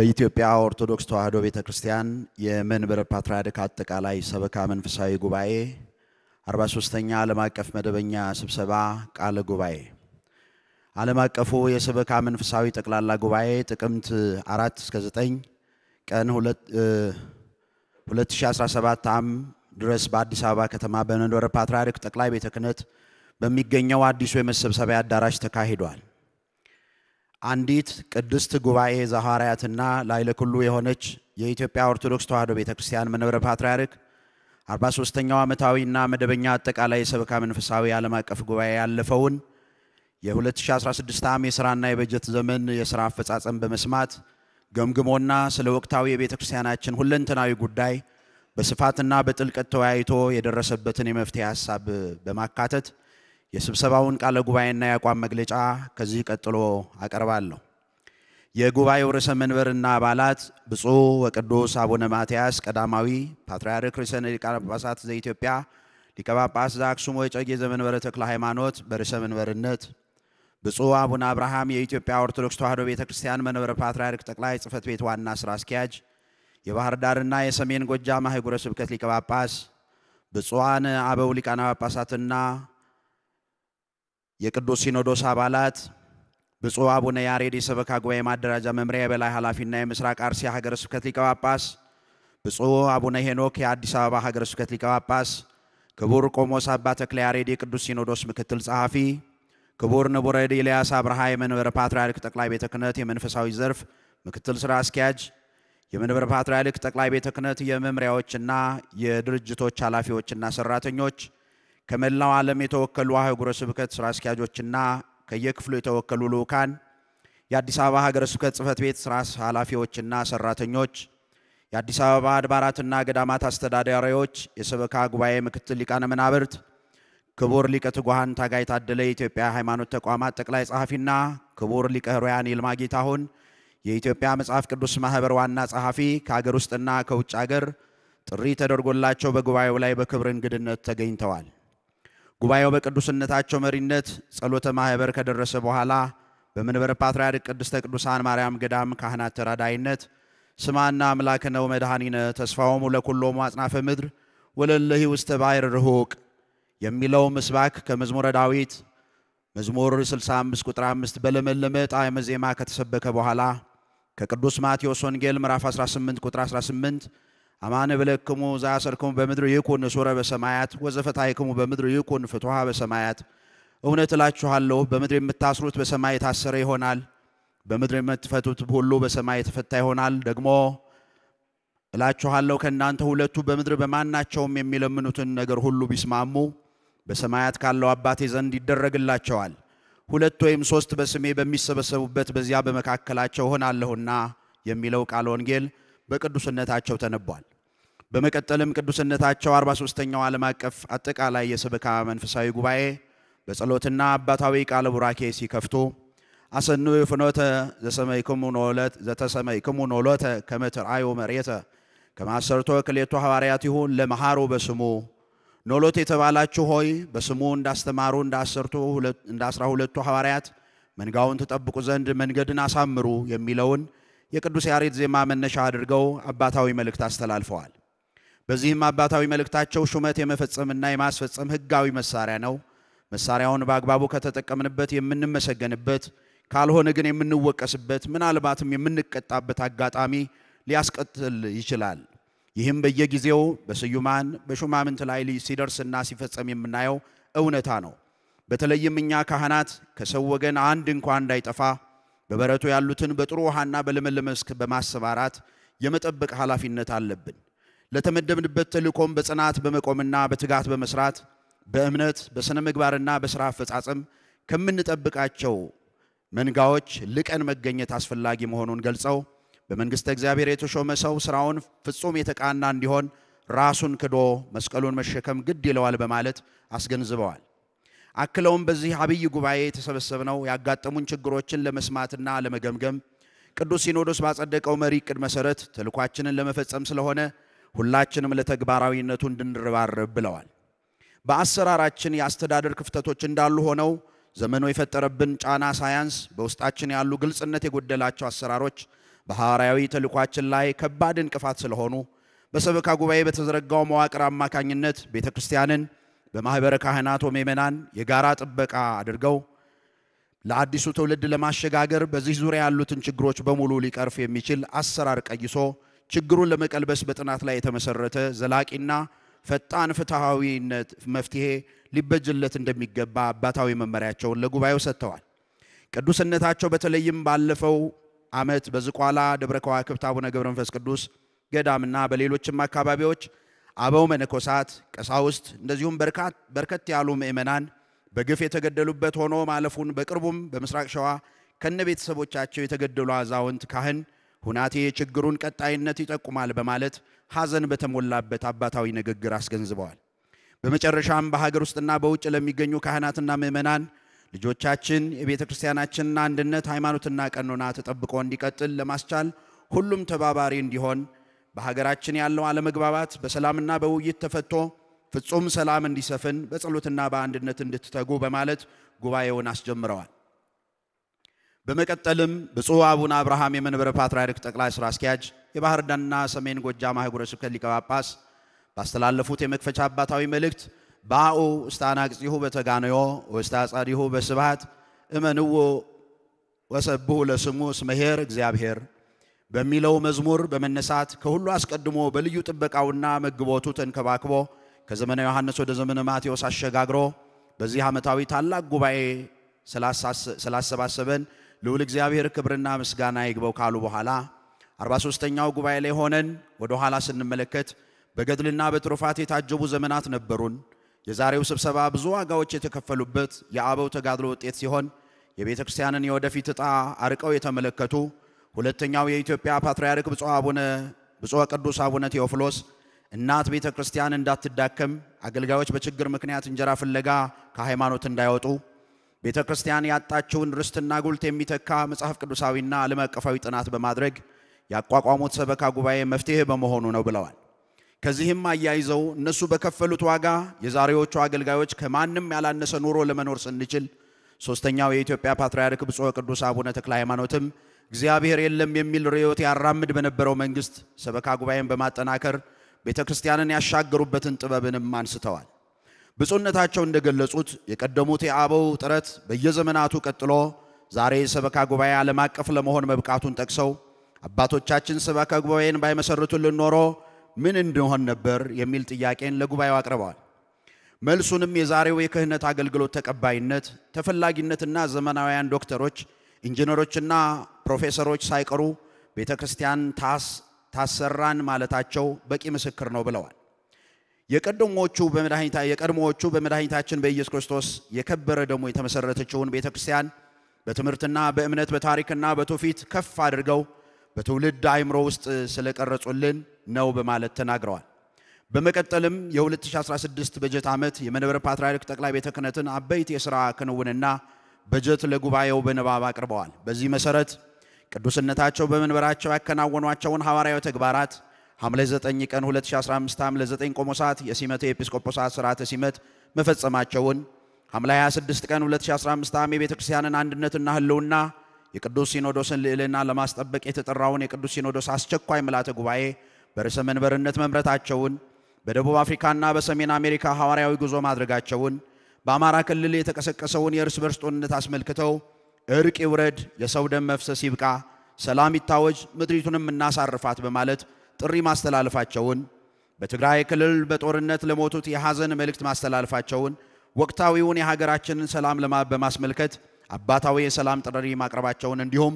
በኢትዮጵያ ኦርቶዶክስ ተዋሕዶ ቤተ ክርስቲያን የመንበረ ፓትርያርክ አጠቃላይ ሰበካ መንፈሳዊ ጉባኤ 43ኛ ዓለም አቀፍ መደበኛ ስብሰባ ቃለ ጉባኤ ዓለም አቀፉ የሰበካ መንፈሳዊ ጠቅላላ ጉባኤ ጥቅምት 4 እስከ 9 ቀን 2017 ዓ.ም ድረስ በአዲስ አበባ ከተማ በመንበረ ፓትርያርክ ጠቅላይ ቤተ ክህነት በሚገኘው አዲሱ የመሰብሰቢያ አዳራሽ ተካሂዷል። አንዲት ቅድስት ጉባኤ ዘሐዋርያትና ላይለ ኩሉ የሆነች የኢትዮጵያ ኦርቶዶክስ ተዋሕዶ ቤተ ክርስቲያን መንበረ ፓትርያርክ 43ኛው ዓመታዊና መደበኛ አጠቃላይ የሰበካ መንፈሳዊ ዓለም አቀፍ ጉባኤ ያለፈውን የ2016 ዓ.ም የሥራና የበጀት ዘመን የሥራ አፈጻጸም በመስማት ገምግሞና ስለ ወቅታዊ የቤተ ክርስቲያናችን ሁለንተናዊ ጉዳይ በስፋትና በጥልቀት ተወያይቶ የደረሰበትን የመፍትሄ ሀሳብ በማካተት የስብሰባውን ቃለ ጉባኤና የአቋም መግለጫ ከዚህ ቀጥሎ አቀርባለሁ። የጉባኤው ርዕሰ መንበርና አባላት ብፁዕ ወቅዱስ አቡነ ማትያስ ቀዳማዊ ፓትርያርክ ርዕሰ ሊቃነ ጳጳሳት ዘኢትዮጵያ ሊቀ ጳጳስ ዘአክሱም ወዕጨጌ ዘመንበረ ተክለ ሃይማኖት በርዕሰ መንበርነት፣ ብፁዕ አቡነ አብርሃም የኢትዮጵያ ኦርቶዶክስ ተዋሕዶ ቤተ ክርስቲያን መንበረ ፓትርያርክ ጠቅላይ ጽሕፈት ቤት ዋና ሥራ አስኪያጅ፣ የባህር ዳርና የሰሜን ጎጃም አህጉረ ስብከት ሊቀ ጳጳስ፣ ብፁዓን አበው ሊቃነ ጳጳሳትና የቅዱስ ሲኖዶስ አባላት፣ ብፁዕ አቡነ ያሬድ የሰበካ ጉባኤ ማደራጃ መምሪያ የበላይ ኃላፊና የምስራቅ አርሲ ሀገረ ስብከት ሊቀ ጳጳስ፣ ብፁዕ አቡነ ሄኖክ የአዲስ አበባ ሀገረ ስብከት ሊቀ ጳጳስ፣ ክቡር ቆሞስ አባ ተክለ ያሬድ የቅዱስ ሲኖዶስ ምክትል ጸሐፊ፣ ክቡር ንቡረ እድ ኤልያስ አብርሃ የመንበረ ፓትርያርክ ጠቅላይ ቤተ ክህነት የመንፈሳዊ ዘርፍ ምክትል ስራ አስኪያጅ፣ የመንበረ ፓትርያርክ ጠቅላይ ቤተ ክህነት የመምሪያዎችና የድርጅቶች ኃላፊዎችና ሰራተኞች ከመላው ዓለም የተወከሉ አህጉረ ስብከት ስራ አስኪያጆችና ከየክፍሉ የተወከሉ ልዑካን፣ የአዲስ አበባ ሀገረ ስብከት ጽሕፈት ቤት ስራ ኃላፊዎችና ሰራተኞች፣ የአዲስ አበባ አድባራትና ገዳማት አስተዳዳሪዎች፣ የሰበካ ጉባኤ ምክትል ሊቃነ መናብርት፣ ክቡር ሊቀ ትጉሃን ታጋይ ታደለ የኢትዮጵያ ሃይማኖት ተቋማት ጠቅላይ ጸሐፊና ክቡር ሊቀ ሕሩያን ይልማ ጌታሁን የኢትዮጵያ መጽሐፍ ቅዱስ ማህበር ዋና ጸሐፊ ከአገር ውስጥና ከውጭ አገር ጥሪ ተደርጎላቸው በጉባኤው ላይ በክብር እንግድነት ተገኝተዋል። ጉባኤው በቅዱስነታቸው መሪነት ጸሎተ ማህበር ከደረሰ በኋላ በመንበረ ፓትርያርክ ቅድስተ ቅዱሳን ማርያም ገዳም ካህናት ተራዳይነት ስማና ነው መድኃኒነ ተስፋውም ለኩሎሙ አጽናፈ ምድር ወለለሂ ውስተ ባሕር ርሑቅ የሚለው ምስባክ ከመዝሙረ ዳዊት መዝሙር 65 ቁጥር 5 በለመለመ ጣዕመ ዜማ ከተሰበከ በኋላ ከቅዱስ ማቴዎስ ወንጌል ምዕራፍ 18 ቁጥር 18 አማን ብለክሙ ዘአሰርክሙ በምድር ይኩን ሶረ በሰማያት ወዘፈታይክሙ በምድር ይኩን ፍትሃ በሰማያት። እውነት እላችኋለሁ በምድር የምታስሩት በሰማይ የታሰረ ይሆናል፣ በምድር የምትፈቱት ሁሉ በሰማይ የተፈታ ይሆናል። ደግሞ እላችኋለሁ ከእናንተ ሁለቱ በምድር በማናቸውም የሚለምኑትን ነገር ሁሉ ቢስማሙ በሰማያት ካለው አባቴ ዘንድ ይደረግላቸዋል። ሁለት ወይም ሶስት በስሜ በሚሰበሰቡበት በዚያ በመካከላቸው እሆናለሁና የሚለው ቃል ወንጌል በቅዱስነታቸው ተነቧል። በመቀጠልም ቅዱስነታቸው 43ኛው ዓለም አቀፍ አጠቃላይ የስብካ መንፈሳዊ ጉባኤ በጸሎትና አባታዊ ቃለ ቡራኬ ሲከፍቱ አሰኑ ፍኖተ ዘተሰመይክሙ ኖሎተ ከመትርአዮ መሬተ ከማሰርቶ ክሌቱ ሐዋርያት ይሁን ለመሃሩ በስሙ ኖሎት የተባላችሁ ሆይ በስሙ እንዳስተማሩ እንደ አስራ ሁለቱ ሐዋርያት መንጋውን ትጠብቁ ዘንድ መንገድን አሳምሩ የሚለውን የቅዱስ ያሬድ ዜማ መነሻ አድርገው አባታዊ መልእክት አስተላልፈዋል። በዚህም አባታዊ መልእክታቸው ሹመት የመፈጸምና የማስፈጸም ህጋዊ መሳሪያ ነው። መሳሪያውን በአግባቡ ከተጠቀምንበት የምንመሰገንበት፣ ካልሆነ ግን የምንወቀስበት፣ ምናልባትም የምንቀጣበት አጋጣሚ ሊያስቀጥል ይችላል። ይህም በየጊዜው በስዩማን በሹማምንት ላይ ሲደርስና ሲፈጸም የምናየው እውነታ ነው። በተለይም እኛ ካህናት ከሰው ወገን አንድ እንኳን እንዳይጠፋ በበረቱ ያሉትን በጥሩ ውሃና በለመለመ መስክ በማሰማራት የመጠበቅ ኃላፊነት አለብን። ለተመደብንበት ተልእኮም በጽናት በመቆምና በትጋት በመስራት በእምነት በሥነ ምግባርና በሥራ አፈጻጸም ከምንጠብቃቸው መንጋዎች ልቀን መገኘት አስፈላጊ መሆኑን ገልጸው በመንግሥተ እግዚአብሔር የተሾመ ሰው ሥራውን ፍጹም የተቃና እንዲሆን ራሱን ክዶ መስቀሉን መሸከም ግድ ይለዋል በማለት አስገንዝበዋል። አክለውም በዚህ አብይ ጉባኤ የተሰበሰብነው ያጋጠሙን ችግሮችን ለመስማትና ለመገምገም ቅዱስ ሲኖዶስ ባጸደቀው መሪ ዕቅድ መሠረት ተልኳችንን ለመፈጸም ስለሆነ ሁላችንም ለተግባራዊነቱ እንድንረባረብ ብለዋል። በአሰራራችን የአስተዳደር ክፍተቶች እንዳሉ ሆነው ዘመኑ የፈጠረብን ጫና ሳያንስ በውስጣችን ያሉ ግልጽነት የጎደላቸው አሰራሮች በሐዋርያዊ ተልኳችን ላይ ከባድ እንቅፋት ስለሆኑ በሰበካ ጉባኤ በተዘረጋው መዋቅር አማካኝነት ቤተ ክርስቲያንን በማኅበረ ካህናት ምእመናን የጋራ ጥበቃ አድርገው ለአዲሱ ትውልድ ለማሸጋገር በዚህ ዙሪያ ያሉትን ችግሮች በሙሉ ሊቀርፍ የሚችል አሰራር ቀይሶ ችግሩን ለመቀልበስ በጥናት ላይ የተመሰረተ ዘላቂና ፈጣን ፍትሐዊነት መፍትሄ ሊበጅለት እንደሚገባ አባታዊ መመሪያቸውን ለጉባኤው ሰጥተዋል። ቅዱስነታቸው በተለይም ባለፈው ዓመት በዝቋላ ደብረ ከዋክብት አቡነ ገብረ መንፈስ ቅዱስ ገዳምና በሌሎችም አካባቢዎች አበው መነኮሳት፣ ቀሳውስት እንደዚሁም በርከት ያሉ ምእመናን በግፍ የተገደሉበት ሆኖ ማለፉን በቅርቡም በምስራቅ ሸዋ ከነ ቤተሰቦቻቸው የተገደሉ አዛውንት ካህን ሁናቴ የችግሩን ቀጣይነት ይጠቁማል በማለት ሐዘን በተሞላበት አባታዊ ንግግር አስገንዝበዋል። በመጨረሻም በሀገር ውስጥና በውጭ ለሚገኙ ካህናትና ምዕመናን ልጆቻችን የቤተ ክርስቲያናችንና አንድነት ሃይማኖትና ቀኖና ተጠብቆ እንዲቀጥል ለማስቻል ሁሉም ተባባሪ እንዲሆን በሀገራችን ያለው አለመግባባት በሰላምና በውይይት ተፈቶ ፍጹም ሰላም እንዲሰፍን በጸሎትና በአንድነት እንድትተጉ በማለት ጉባኤውን አስጀምረዋል። በመቀጠልም ብፁዕ አቡነ አብርሃም የመንበረ ፓትርያርክ ጠቅላይ ሥራ አስኪያጅ የባህር ዳርና ሰሜን ጎጃም አህጉረ ስብከት ሊቀ ጳጳስ ባስተላለፉት የመክፈቻ አባታዊ መልእክት ባኡ እስታናቅጺሁ በተጋንዮ ወስታጸሪሁ በስብሐት እመንዎ ወሰብሁ ለስሙ ስመሄር እግዚአብሔር በሚለው መዝሙር በመነሳት ከሁሉ አስቀድሞ በልዩ ጥበቃውና መግቦቱ ተንከባክቦ ከዘመነ ዮሐንስ ወደ ዘመነ ማቴዎስ አሸጋግሮ በዚህ ዓመታዊ ታላቅ ጉባኤ ስላሰባሰበን ልዑል እግዚአብሔር ክብርና ምስጋና ይግበው ካሉ በኋላ 43ኛው ጉባኤ ላይ ሆነን ወደ ኋላ ስንመለከት በገድልና በትሩፋት የታጀቡ ዘመናት ነበሩን። የዛሬው ስብሰባ ብዙ ዋጋዎች የተከፈሉበት የአበው ተጋድሎ ውጤት ሲሆን የቤተ ክርስቲያንን የወደፊት ዕጣ አርቀው የተመለከቱ ሁለተኛው የኢትዮጵያ ፓትርያርክ ብፁዕ አቡነ ብፁዕ ቅዱስ አቡነ ቴዎፍሎስ እናት ቤተ ክርስቲያን እንዳትዳከም፣ አገልጋዮች በችግር ምክንያት እንጀራ ፍለጋ ከሃይማኖት እንዳይወጡ ቤተ ክርስቲያን ያጣችውን ርስትና ጉልት የሚተካ መጽሐፍ ቅዱሳዊና ዓለም አቀፋዊ ጥናት በማድረግ ያቋቋሙት ሰበካ ጉባኤ መፍትሄ በመሆኑ ነው ብለዋል። ከዚህም አያይዘው እነሱ በከፈሉት ዋጋ የዛሬዎቹ አገልጋዮች ከማንም ያላነሰ ኑሮ ለመኖር ስንችል፣ ሦስተኛው የኢትዮጵያ ፓትርያርክ ብፁዕ ወቅዱስ አቡነ ተክለ ሃይማኖትም እግዚአብሔር የለም የሚል ርዕዮት ያራምድ በነበረው መንግስት ሰበካ ጉባኤን በማጠናከር ቤተ ክርስቲያንን ያሻገሩበትን ጥበብንም አንስተዋል። ብፁዕነታቸው እንደገለጹት የቀደሙት የአበው ጥረት በየዘመናቱ ቀጥሎ ዛሬ ሰበካ ጉባኤ ዓለም አቀፍ ለመሆን መብቃቱን ጠቅሰው አባቶቻችን ሰበካ ጉባኤን ባይመሰርቱልን ኖሮ ምን እንደሆን ነበር የሚል ጥያቄን ለጉባኤው አቅርበዋል። መልሱንም የዛሬው የክህነት አገልግሎት ተቀባይነት፣ ተፈላጊነትና ዘመናውያን ዶክተሮች፣ ኢንጂነሮችና ፕሮፌሰሮች ሳይቀሩ ቤተ ክርስቲያን ታሰራን ማለታቸው በቂ ምስክር ነው ብለዋል። የቀደሞቹ በመድኃኒታ የቀድሞዎቹ በመድኃኒታችን በኢየሱስ ክርስቶስ የከበረ ደሞ የተመሰረተችውን ቤተ ክርስቲያን በትምህርትና በእምነት በታሪክና በትውፊት ከፍ አድርገው በትውልድ አእምሮ ውስጥ ስለቀረጹልን ነው በማለት ተናግረዋል። በመቀጠልም የ2016 በጀት ዓመት የመንበረ ፓትርያርክ ጠቅላይ ቤተ ክህነትን አበይት የሥራ ክንውንና በጀት ለጉባኤው በንባብ አቅርበዋል። በዚህ መሠረት ቅዱስነታቸው በመንበራቸው ያከናወኗቸውን ሐዋርያዊ ተግባራት ሐምሌ 9 ቀን 2015 ሐምሌ 9 ቆሞሳት የሲመቴ ኤጲስቆጶሳት ስርዓተ ሲመት መፈጸማቸውን ሐምሌ 26 ቀን 2015 ዓ.ም የቤተ ክርስቲያንን አንድነትና ህልውና የቅዱስ ሲኖዶስን ልዕልና ለማስጠበቅ የተጠራውን የቅዱስ ሲኖዶስ አስቸኳይ ምልዓተ ጉባኤ በርዕሰ መንበርነት መምረታቸውን በደቡብ አፍሪካና በሰሜን አሜሪካ ሐዋርያዊ ጉዞ ማድረጋቸውን በአማራ ክልል የተቀሰቀሰውን የእርስ በርስ ጦርነት አስመልክተው እርቅ ይውረድ፣ የሰው ደም መፍሰስ ይብቃ፣ ሰላም ይታወጅ፣ ምድሪቱንም እናሳርፋት በማለት ጥሪ ማስተላለፋቸውን፣ በትግራይ ክልል በጦርነት ለሞቱት የሐዘን መልእክት ማስተላለፋቸውን፣ ወቅታዊውን የሀገራችንን ሰላም በማስመልከት አባታዊ የሰላም ጥሪ ማቅረባቸውን እንዲሁም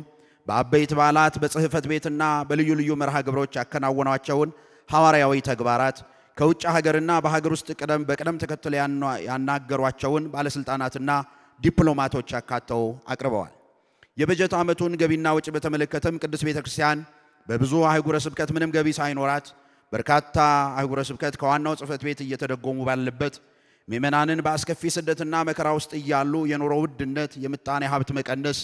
በአበይት በዓላት በጽህፈት ቤትና በልዩ ልዩ መርሃ ግብሮች ያከናወኗቸውን ሐዋርያዊ ተግባራት ከውጭ ሀገርና በሀገር ውስጥ ቅደም በቅደም ተከተል ያናገሯቸውን ባለስልጣናትና ዲፕሎማቶች አካተው አቅርበዋል። የበጀት ዓመቱን ገቢና ወጪ በተመለከተም ቅዱስ ቤተ ክርስቲያን በብዙ አህጉረ ስብከት ምንም ገቢ ሳይኖራት በርካታ አህጉረ ስብከት ከዋናው ጽሕፈት ቤት እየተደጎሙ ባለበት ምእመናንን በአስከፊ ስደትና መከራ ውስጥ እያሉ የኑሮ ውድነት፣ የምጣኔ ሀብት መቀነስ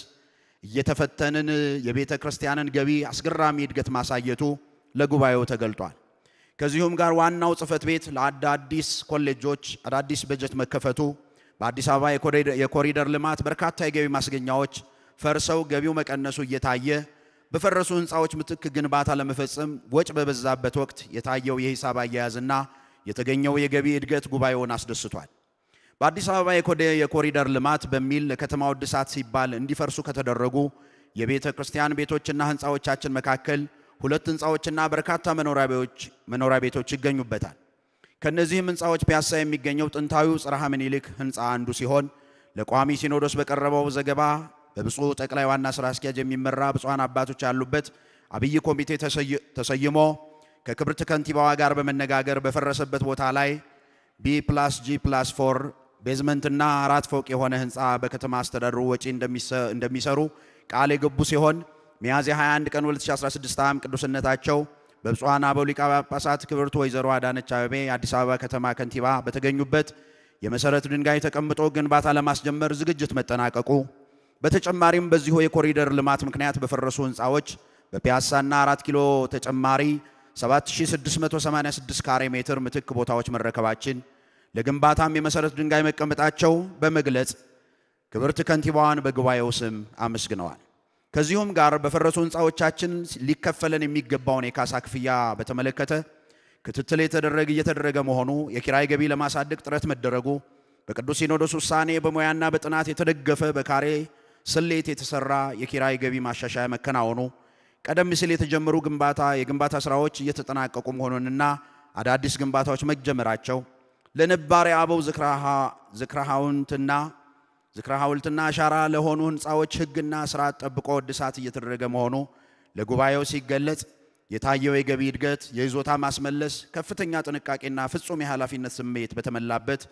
እየተፈተንን የቤተ ክርስቲያንን ገቢ አስገራሚ እድገት ማሳየቱ ለጉባኤው ተገልጧል። ከዚሁም ጋር ዋናው ጽሕፈት ቤት ለአዳዲስ ኮሌጆች አዳዲስ በጀት መከፈቱ በአዲስ አበባ የኮሪደር ልማት በርካታ የገቢ ማስገኛዎች ፈርሰው ገቢው መቀነሱ እየታየ በፈረሱ ህንፃዎች ምትክ ግንባታ ለመፈጸም ወጭ በበዛበት ወቅት የታየው የሂሳብ አያያዝና የተገኘው የገቢ እድገት ጉባኤውን አስደስቷል። በአዲስ አበባ የኮሪደር ልማት በሚል ለከተማው እድሳት ሲባል እንዲፈርሱ ከተደረጉ የቤተ ክርስቲያን ቤቶችና ህንፃዎቻችን መካከል ሁለት ህንፃዎችና በርካታ መኖሪያ ቤቶች ይገኙበታል። ከእነዚህም ህንፃዎች ፒያሳ የሚገኘው ጥንታዊው ጽርሐ ምኒልክ ህንፃ አንዱ ሲሆን ለቋሚ ሲኖዶስ በቀረበው ዘገባ በብፁዕ ጠቅላይ ዋና ስራ አስኪያጅ የሚመራ ብፁዓን አባቶች ያሉበት አብይ ኮሚቴ ተሰይሞ ከክብርት ከንቲባዋ ጋር በመነጋገር በፈረሰበት ቦታ ላይ ቢ ፕላስ ጂ ፕላስ ፎር ቤዝመንትና አራት ፎቅ የሆነ ህንፃ በከተማ አስተዳደሩ ወጪ እንደሚሰሩ ቃል የገቡ ሲሆን ሚያዝያ 21 ቀን 2016 ዓ.ም ቅዱስነታቸው በብፁዓን አበው ሊቀ ጳጳሳት ክብርት ወይዘሮ አዳነች አበቤ የአዲስ አበባ ከተማ ከንቲባ በተገኙበት የመሰረት ድንጋይ ተቀምጦ ግንባታ ለማስጀመር ዝግጅት መጠናቀቁ በተጨማሪም በዚሁ የኮሪደር ልማት ምክንያት በፈረሱ ህንፃዎች በፒያሳና አራት ኪሎ ተጨማሪ 7686 ካሬ ሜትር ምትክ ቦታዎች መረከባችን ለግንባታም የመሰረት ድንጋይ መቀመጣቸው በመግለጽ ክብርት ከንቲባዋን በጉባኤው ስም አመስግነዋል። ከዚሁም ጋር በፈረሱ ህንፃዎቻችን ሊከፈለን የሚገባውን የካሳ ክፍያ በተመለከተ ክትትል የተደረገ እየተደረገ መሆኑ የኪራይ ገቢ ለማሳደግ ጥረት መደረጉ በቅዱስ ሲኖዶስ ውሳኔ በሙያና በጥናት የተደገፈ በካሬ ስሌት የተሰራ የኪራይ ገቢ ማሻሻያ መከናወኑ፣ ቀደም ሲል የተጀመሩ ግንባታ የግንባታ ስራዎች እየተጠናቀቁ መሆኑንና አዳዲስ ግንባታዎች መጀመራቸው፣ ለነባሬ አበው ዝክረ ሐውልትና አሻራ ለሆኑ ህንፃዎች ህግና ስርዓት ጠብቆ እድሳት እየተደረገ መሆኑ ለጉባኤው ሲገለጽ የታየው የገቢ እድገት የይዞታ ማስመለስ ከፍተኛ ጥንቃቄና ፍጹም የኃላፊነት ስሜት በተሞላበት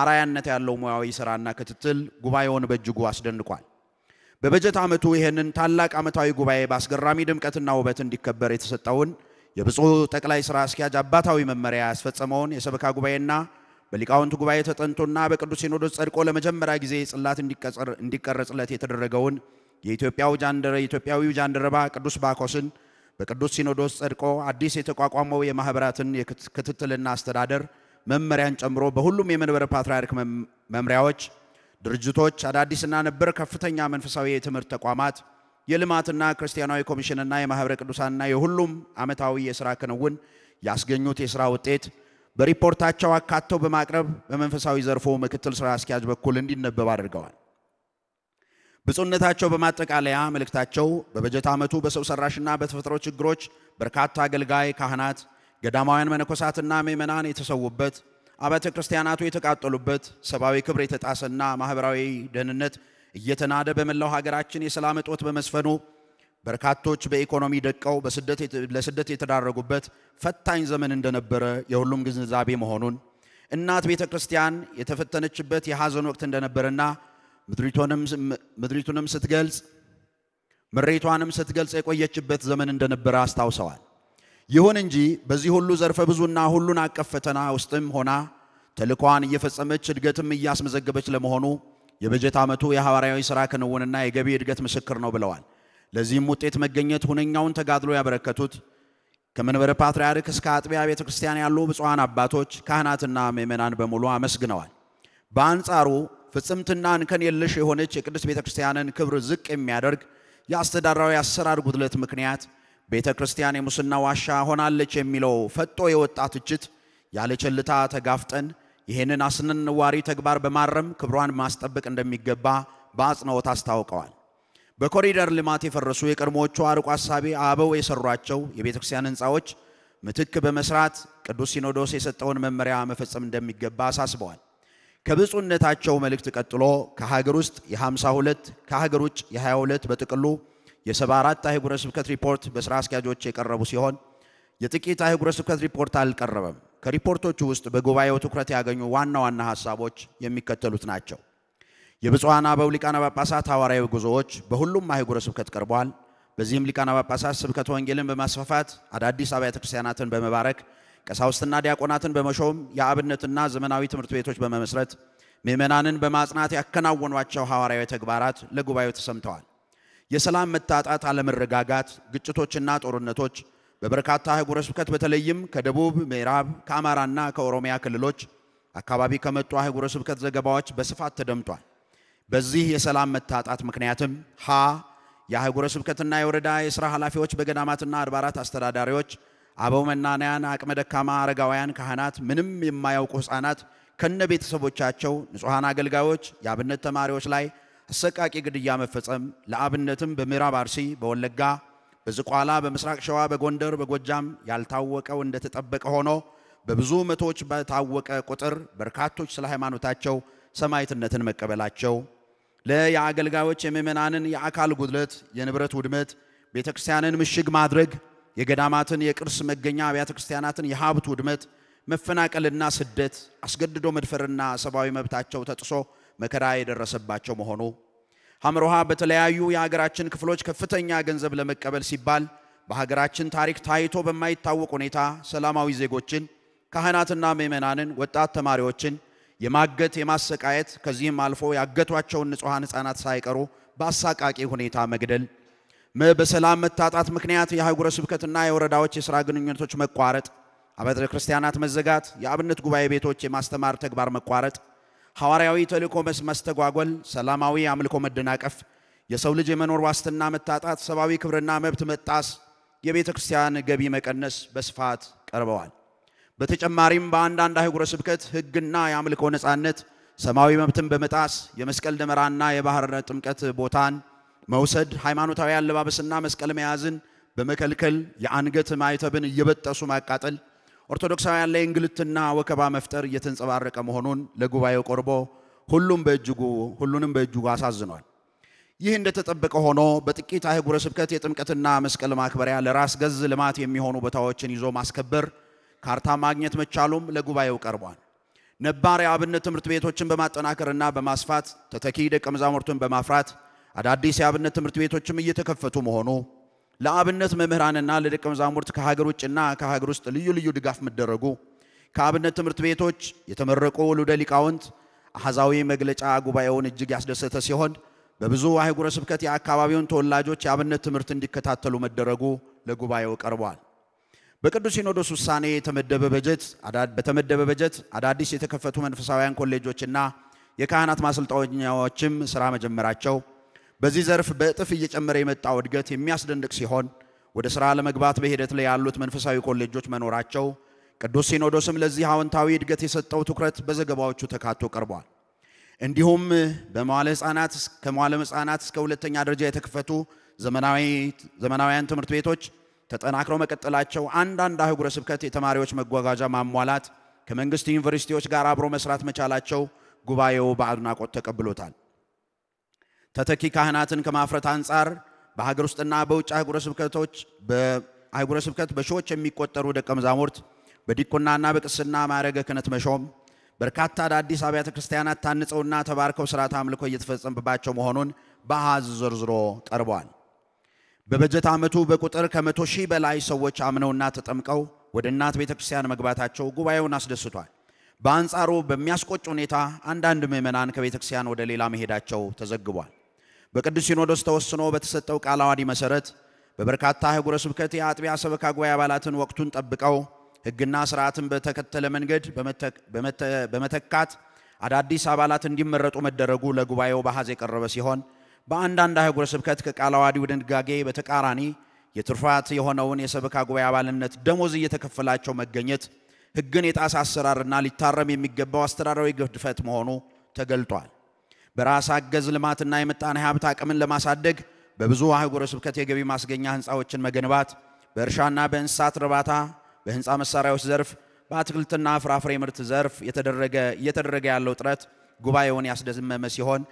አራያነት ያለው ሙያዊ ስራና ክትትል ጉባኤውን በእጅጉ አስደንቋል። በበጀት ዓመቱ ይህንን ታላቅ ዓመታዊ ጉባኤ በአስገራሚ ድምቀትና ውበት እንዲከበር የተሰጠውን የብፁዕ ጠቅላይ ሥራ አስኪያጅ አባታዊ መመሪያ ያስፈጸመውን የሰበካ ጉባኤና በሊቃውንት ጉባኤ ተጠንቶና በቅዱስ ሲኖዶስ ጸድቆ ለመጀመሪያ ጊዜ ጽላት እንዲቀረጽለት የተደረገውን የኢትዮጵያዊው ጃንደረባ ቅዱስ ባኮስን በቅዱስ ሲኖዶስ ጸድቆ አዲስ የተቋቋመው የማኅበራትን ክትትልና አስተዳደር መመሪያን ጨምሮ በሁሉም የመንበረ ፓትርያርክ መምሪያዎች ድርጅቶች፣ አዳዲስና ነበር ከፍተኛ መንፈሳዊ የትምህርት ተቋማት፣ የልማትና ክርስቲያናዊ ኮሚሽንና የማኅበረ ቅዱሳንና የሁሉም ዓመታዊ የሥራ ክንውን ያስገኙት የሥራ ውጤት በሪፖርታቸው አካተው በማቅረብ በመንፈሳዊ ዘርፉ ምክትል ሥራ አስኪያጅ በኩል እንዲነበብ አድርገዋል። ብፁዕነታቸው በማጠቃለያ መልእክታቸው በበጀት ዓመቱ በሰው ሰራሽና በተፈጥሮ ችግሮች በርካታ አገልጋይ ካህናት፣ ገዳማውያን መነኮሳትና ምዕመናን የተሰዉበት አብያተ ክርስቲያናቱ የተቃጠሉበት ሰብአዊ ክብር የተጣሰና ማህበራዊ ደህንነት እየተናደ በመላው ሀገራችን የሰላም እጦት በመስፈኑ በርካቶች በኢኮኖሚ ደቀው ለስደት የተዳረጉበት ፈታኝ ዘመን እንደነበረ የሁሉም ግንዛቤ መሆኑን እናት ቤተ ክርስቲያን የተፈተነችበት የሐዘን ወቅት እንደነበረና ምድሪቱንም ስትገልጽ ምሬቷንም ስትገልጽ የቆየችበት ዘመን እንደነበረ አስታውሰዋል። ይሁን እንጂ በዚህ ሁሉ ዘርፈ ብዙና ሁሉን አቀፍ ፈተና ውስጥም ሆና ተልኳን እየፈጸመች እድገትም እያስመዘገበች ለመሆኑ የበጀት ዓመቱ የሐዋርያዊ ሥራ ክንውንና የገቢ እድገት ምስክር ነው ብለዋል። ለዚህም ውጤት መገኘት ሁነኛውን ተጋድሎ ያበረከቱት ከመንበረ ፓትርያርክ እስከ አጥቢያ ቤተ ክርስቲያን ያሉ ብፁዓን አባቶች ካህናትና ምእመናን በሙሉ አመስግነዋል። በአንጻሩ ፍጽምትና እንከን የለሽ የሆነች የቅድስት ቤተ ክርስቲያንን ክብር ዝቅ የሚያደርግ የአስተዳደራዊ አሰራር ጉድለት ምክንያት ቤተ ክርስቲያን የሙስና ዋሻ ሆናለች የሚለው ፈጦ የወጣት ትችት ያለ ቸልታ ተጋፍጠን ይህንን አስነዋሪ ተግባር በማረም ክብሯን ማስጠበቅ እንደሚገባ በአጽንኦት አስታውቀዋል። በኮሪደር ልማት የፈረሱ የቀድሞዎቹ አርቆ አሳቢ አበው የሰሯቸው የቤተ ክርስቲያን ህንፃዎች ምትክ በመስራት ቅዱስ ሲኖዶስ የሰጠውን መመሪያ መፈጸም እንደሚገባ አሳስበዋል። ከብፁዕነታቸው መልእክት ቀጥሎ ከሀገር ውስጥ የ52 ከሀገር ውጭ የ22 በጥቅሉ የሰባ አራት አህጉረ ስብከት ሪፖርት በስራ አስኪያጆች የቀረቡ ሲሆን የጥቂት አህጉረ ስብከት ሪፖርት አልቀረበም። ከሪፖርቶቹ ውስጥ በጉባኤው ትኩረት ያገኙ ዋና ዋና ሀሳቦች የሚከተሉት ናቸው። የብፁዓን አበው ሊቃነ ጳጳሳት ሐዋርያዊ ጉዞዎች በሁሉም አህጉረ ስብከት ቀርበዋል። በዚህም ሊቃነ ጳጳሳት ስብከት ወንጌልን በማስፋፋት አዳዲስ አብያተ ክርስቲያናትን በመባረክ ቀሳውስትና ዲያቆናትን በመሾም የአብነትና ዘመናዊ ትምህርት ቤቶች በመመስረት ምእመናንን በማጽናት ያከናወኗቸው ሐዋርያዊ ተግባራት ለጉባኤው ተሰምተዋል። የሰላም መታጣት፣ አለመረጋጋት፣ ግጭቶችና ጦርነቶች በበርካታ አህጉረ ስብከት በተለይም ከደቡብ ምዕራብ፣ ከአማራና ከኦሮሚያ ክልሎች አካባቢ ከመጡ አህጉረ ስብከት ዘገባዎች በስፋት ተደምጧል። በዚህ የሰላም መታጣት ምክንያትም ሀ የአህጉረ ስብከትና የወረዳ የሥራ ኃላፊዎች በገዳማትና አድባራት አስተዳዳሪዎች፣ አበው መናንያን፣ አቅመ ደካማ አረጋውያን ካህናት፣ ምንም የማያውቁ ሕፃናት ከነ ቤተሰቦቻቸው፣ ንጹሐን አገልጋዮች፣ የአብነት ተማሪዎች ላይ አሰቃቂ ግድያ መፈጸም ለአብነትም በምዕራብ አርሲ፣ በወለጋ፣ በዝቋላ፣ በምስራቅ ሸዋ፣ በጎንደር፣ በጎጃም ያልታወቀው እንደተጠበቀ ሆኖ በብዙ መቶዎች በታወቀ ቁጥር በርካቶች ስለ ሃይማኖታቸው ሰማዕትነትን መቀበላቸው ለየአገልጋዮች የምዕመናንን የአካል ጉድለት፣ የንብረት ውድመት፣ ቤተ ክርስቲያንን ምሽግ ማድረግ፣ የገዳማትን የቅርስ መገኛ አብያተ ክርስቲያናትን የሀብት ውድመት፣ መፈናቀልና ስደት፣ አስገድዶ መድፈርና ሰብአዊ መብታቸው ተጥሶ መከራ የደረሰባቸው መሆኑ ሐምሮሃ በተለያዩ የሀገራችን ክፍሎች ከፍተኛ ገንዘብ ለመቀበል ሲባል በሀገራችን ታሪክ ታይቶ በማይታወቅ ሁኔታ ሰላማዊ ዜጎችን፣ ካህናትና ምዕመናንን፣ ወጣት ተማሪዎችን የማገት የማሰቃየት ከዚህም አልፎ ያገቷቸውን ንጹሐን ሕፃናት ሳይቀሩ በአሳቃቂ ሁኔታ መግደል በሰላም መታጣት ምክንያት የአህጉረ ስብከትና የወረዳዎች የሥራ ግንኙነቶች መቋረጥ፣ አብያተ ክርስቲያናት መዘጋት፣ የአብነት ጉባኤ ቤቶች የማስተማር ተግባር መቋረጥ ሐዋርያዊ ተልእኮ መስተጓጎል፣ ሰላማዊ አምልኮ መደናቀፍ፣ የሰው ልጅ የመኖር ዋስትና መታጣት፣ ሰብአዊ ክብርና መብት መጣስ፣ የቤተ ክርስቲያን ገቢ መቀነስ በስፋት ቀርበዋል። በተጨማሪም በአንዳንድ አህጉረ ስብከት ሕግና የአምልኮ ነፃነት ሰማያዊ መብትን በመጣስ የመስቀል ደመራና የባህር ጥምቀት ቦታን መውሰድ፣ ሃይማኖታዊ አለባበስና መስቀል መያዝን በመከልከል የአንገት ማዕተብን እየበጠሱ ማቃጠል ኦርቶዶክሳውያን ላይ እንግልትና ወከባ መፍጠር እየተንጸባረቀ መሆኑን ለጉባኤው ቆርቦ ሁሉም በእጅጉ ሁሉንም በእጅጉ አሳዝኗል። ይህ እንደተጠበቀ ሆኖ በጥቂት አህጉረ ስብከት የጥምቀትና መስቀል ማክበሪያ ለራስ ገዝ ልማት የሚሆኑ ቦታዎችን ይዞ ማስከበር ካርታ ማግኘት መቻሉም ለጉባኤው ቀርቧል። ነባር የአብነት ትምህርት ቤቶችን በማጠናከርና በማስፋት ተተኪ ደቀ መዛሙርቱን በማፍራት አዳዲስ የአብነት ትምህርት ቤቶችም እየተከፈቱ መሆኑ ለአብነት መምህራንና ለደቀ መዛሙርት ከሀገር ውጭና ከሀገር ውስጥ ልዩ ልዩ ድጋፍ መደረጉ ከአብነት ትምህርት ቤቶች የተመረቁ ልዑደ ሊቃውንት አሕዛዊ መግለጫ ጉባኤውን እጅግ ያስደሰተ ሲሆን በብዙ አህጉረ ስብከት የአካባቢውን ተወላጆች የአብነት ትምህርት እንዲከታተሉ መደረጉ ለጉባኤው ቀርቧል። በቅዱስ ሲኖዶስ ውሳኔ የተመደበ በጀት በተመደበ በጀት አዳዲስ የተከፈቱ መንፈሳውያን ኮሌጆችና የካህናት ማሰልጠኛዎችም ስራ መጀመራቸው በዚህ ዘርፍ በእጥፍ እየጨመረ የመጣው እድገት የሚያስደንቅ ሲሆን ወደ ሥራ ለመግባት በሂደት ላይ ያሉት መንፈሳዊ ኮሌጆች መኖራቸው ቅዱስ ሲኖዶስም ለዚህ አዎንታዊ እድገት የሰጠው ትኩረት በዘገባዎቹ ተካቶ ቀርቧል። እንዲሁም በመዋለ ሕፃናት ከመዋለ ሕፃናት እስከ ሁለተኛ ደረጃ የተከፈቱ ዘመናዊያን ትምህርት ቤቶች ተጠናክረው መቀጠላቸው፣ አንዳንድ አህጉረ ስብከት የተማሪዎች መጓጓዣ ማሟላት ከመንግስት ዩኒቨርሲቲዎች ጋር አብሮ መስራት መቻላቸው ጉባኤው በአድናቆት ተቀብሎታል። ተተኪ ካህናትን ከማፍረት አንጻር በሀገር ውስጥና በውጭ አህጉረ ስብከቶች በአህጉረ ስብከት በሺዎች የሚቆጠሩ ደቀ መዛሙርት በዲቁናና በቅስና ማዕረገ ክህነት መሾም በርካታ አዳዲስ አብያተ ክርስቲያናት ታንጸውና ተባርከው ስርዓተ አምልኮ እየተፈጸመባቸው መሆኑን በአሃዝ ዘርዝሮ ቀርቧል። በበጀት ዓመቱ በቁጥር ከመቶ ሺህ በላይ ሰዎች አምነውና ተጠምቀው ወደ እናት ቤተ ክርስቲያን መግባታቸው ጉባኤውን አስደስቷል። በአንጻሩ በሚያስቆጭ ሁኔታ አንዳንድ ምዕመናን ከቤተ ክርስቲያን ወደ ሌላ መሄዳቸው ተዘግቧል። በቅዱስ ሲኖዶስ ተወስኖ በተሰጠው ቃለ አዋዲ መሰረት በበርካታ ህጉረ ስብከት የአጥቢያ ሰበካ ጉባኤ አባላትን ወቅቱን ጠብቀው ህግና ስርዓትን በተከተለ መንገድ በመተካት አዳዲስ አባላት እንዲመረጡ መደረጉ ለጉባኤው በሐዝ የቀረበ ሲሆን በአንዳንድ አህጉረ ስብከት ከቃለ ዓዋዲው ድንጋጌ በተቃራኒ የትርፋት የሆነውን የሰበካ ጉባኤ አባልነት ደሞዝ እየተከፈላቸው መገኘት ህግን የጣሰ አሰራርና ሊታረም የሚገባው አስተዳደራዊ ግድፈት መሆኑ ተገልጧል። በራስ አገዝ ልማትና የምጣኔ ሀብት አቅምን ለማሳደግ በብዙ አህጉረ ስብከት የገቢ ማስገኛ ህንፃዎችን መገንባት፣ በእርሻና በእንስሳት እርባታ፣ በህንፃ መሳሪያዎች ዘርፍ፣ በአትክልትና ፍራፍሬ ምርት ዘርፍ እየተደረገ ያለው ጥረት ጉባኤውን ያስደመመ ሲሆን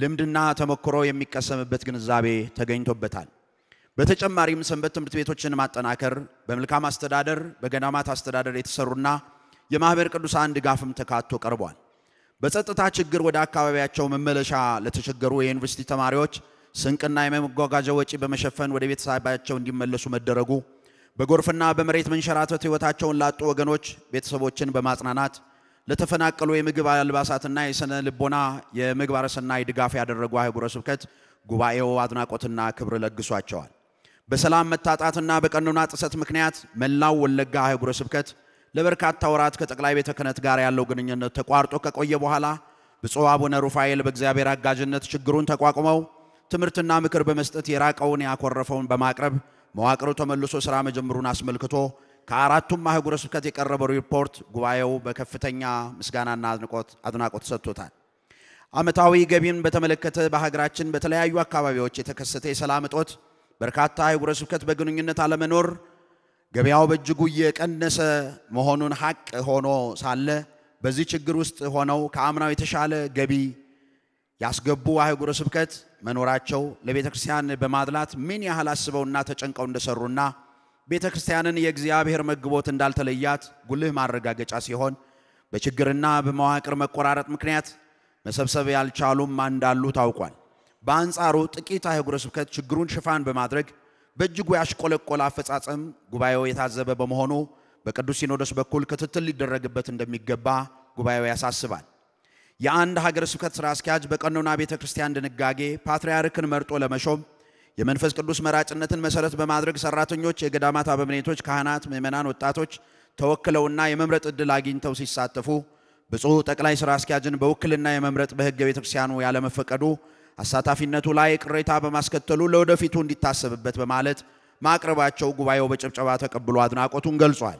ልምድና ተሞክሮ የሚቀሰምበት ግንዛቤ ተገኝቶበታል። በተጨማሪም ሰንበት ትምህርት ቤቶችን ማጠናከር፣ በመልካም አስተዳደር፣ በገዳማት አስተዳደር የተሰሩና የማኅበረ ቅዱሳን ድጋፍም ተካቶ ቀርቧል። በጸጥታ ችግር ወደ አካባቢያቸው መመለሻ ለተቸገሩ የዩኒቨርሲቲ ተማሪዎች ስንቅና የመጓጓዣ ወጪ በመሸፈን ወደ ቤተሰባቸው እንዲመለሱ መደረጉ፣ በጎርፍና በመሬት መንሸራተት ሕይወታቸውን ላጡ ወገኖች ቤተሰቦችን በማጽናናት ለተፈናቀሉ የምግብ አልባሳትና የስነ ልቦና የምግባረ ሰናይ ድጋፍ ያደረጉ አህጉረ ስብከት ጉባኤው አድናቆትና ክብር ለግሷቸዋል። በሰላም መታጣትና በቀኖና ጥሰት ምክንያት መላው ወለጋ አህጉረ ስብከት ለበርካታ ወራት ከጠቅላይ ቤተ ክህነት ጋር ያለው ግንኙነት ተቋርጦ ከቆየ በኋላ ብፁዕ አቡነ ሩፋኤል በእግዚአብሔር አጋዥነት ችግሩን ተቋቁመው ትምህርትና ምክር በመስጠት የራቀውን ያኮረፈውን በማቅረብ መዋቅሩ ተመልሶ ስራ መጀመሩን አስመልክቶ ከአራቱም አህጉረ ስብከት የቀረበው ሪፖርት ጉባኤው በከፍተኛ ምስጋናና አድናቆት ሰጥቶታል። ዓመታዊ ገቢን በተመለከተ በሀገራችን በተለያዩ አካባቢዎች የተከሰተ የሰላም እጦት፣ በርካታ አህጉረ ስብከት በግንኙነት አለመኖር ገበያው በእጅጉ እየቀነሰ መሆኑን ሀቅ ሆኖ ሳለ በዚህ ችግር ውስጥ ሆነው ከአምናው የተሻለ ገቢ ያስገቡ አህጉረ ስብከት መኖራቸው ለቤተ ክርስቲያን በማድላት ምን ያህል አስበውና ተጨንቀው እንደሰሩና ቤተ ክርስቲያንን የእግዚአብሔር መግቦት እንዳልተለያት ጉልህ ማረጋገጫ ሲሆን በችግርና በመዋቅር መቆራረጥ ምክንያት መሰብሰብ ያልቻሉም እንዳሉ ታውቋል። በአንጻሩ ጥቂት አህጉረ ስብከት ችግሩን ሽፋን በማድረግ በእጅጉ ያሽቆለቆለ አፈጻጸም ጉባኤው የታዘበ በመሆኑ በቅዱስ ሲኖዶስ በኩል ክትትል ሊደረግበት እንደሚገባ ጉባኤው ያሳስባል። የአንድ ሀገረ ስብከት ሥራ አስኪያጅ በቀኖና ቤተ ክርስቲያን ድንጋጌ ፓትርያርክን መርጦ ለመሾም የመንፈስ ቅዱስ መራጭነትን መሠረት በማድረግ ሰራተኞች፣ የገዳማት አበምኔቶች፣ ካህናት፣ ምዕመናን፣ ወጣቶች ተወክለውና የመምረጥ ዕድል አግኝተው ሲሳተፉ ብፁዕ ጠቅላይ ሥራ አስኪያጅን በውክልና የመምረጥ በሕገ ቤተ ክርስቲያኑ ያለመፈቀዱ አሳታፊነቱ ላይ ቅሬታ በማስከተሉ ለወደፊቱ እንዲታሰብበት በማለት ማቅረባቸው ጉባኤው በጭብጨባ ተቀብሎ አድናቆቱን ገልጿል።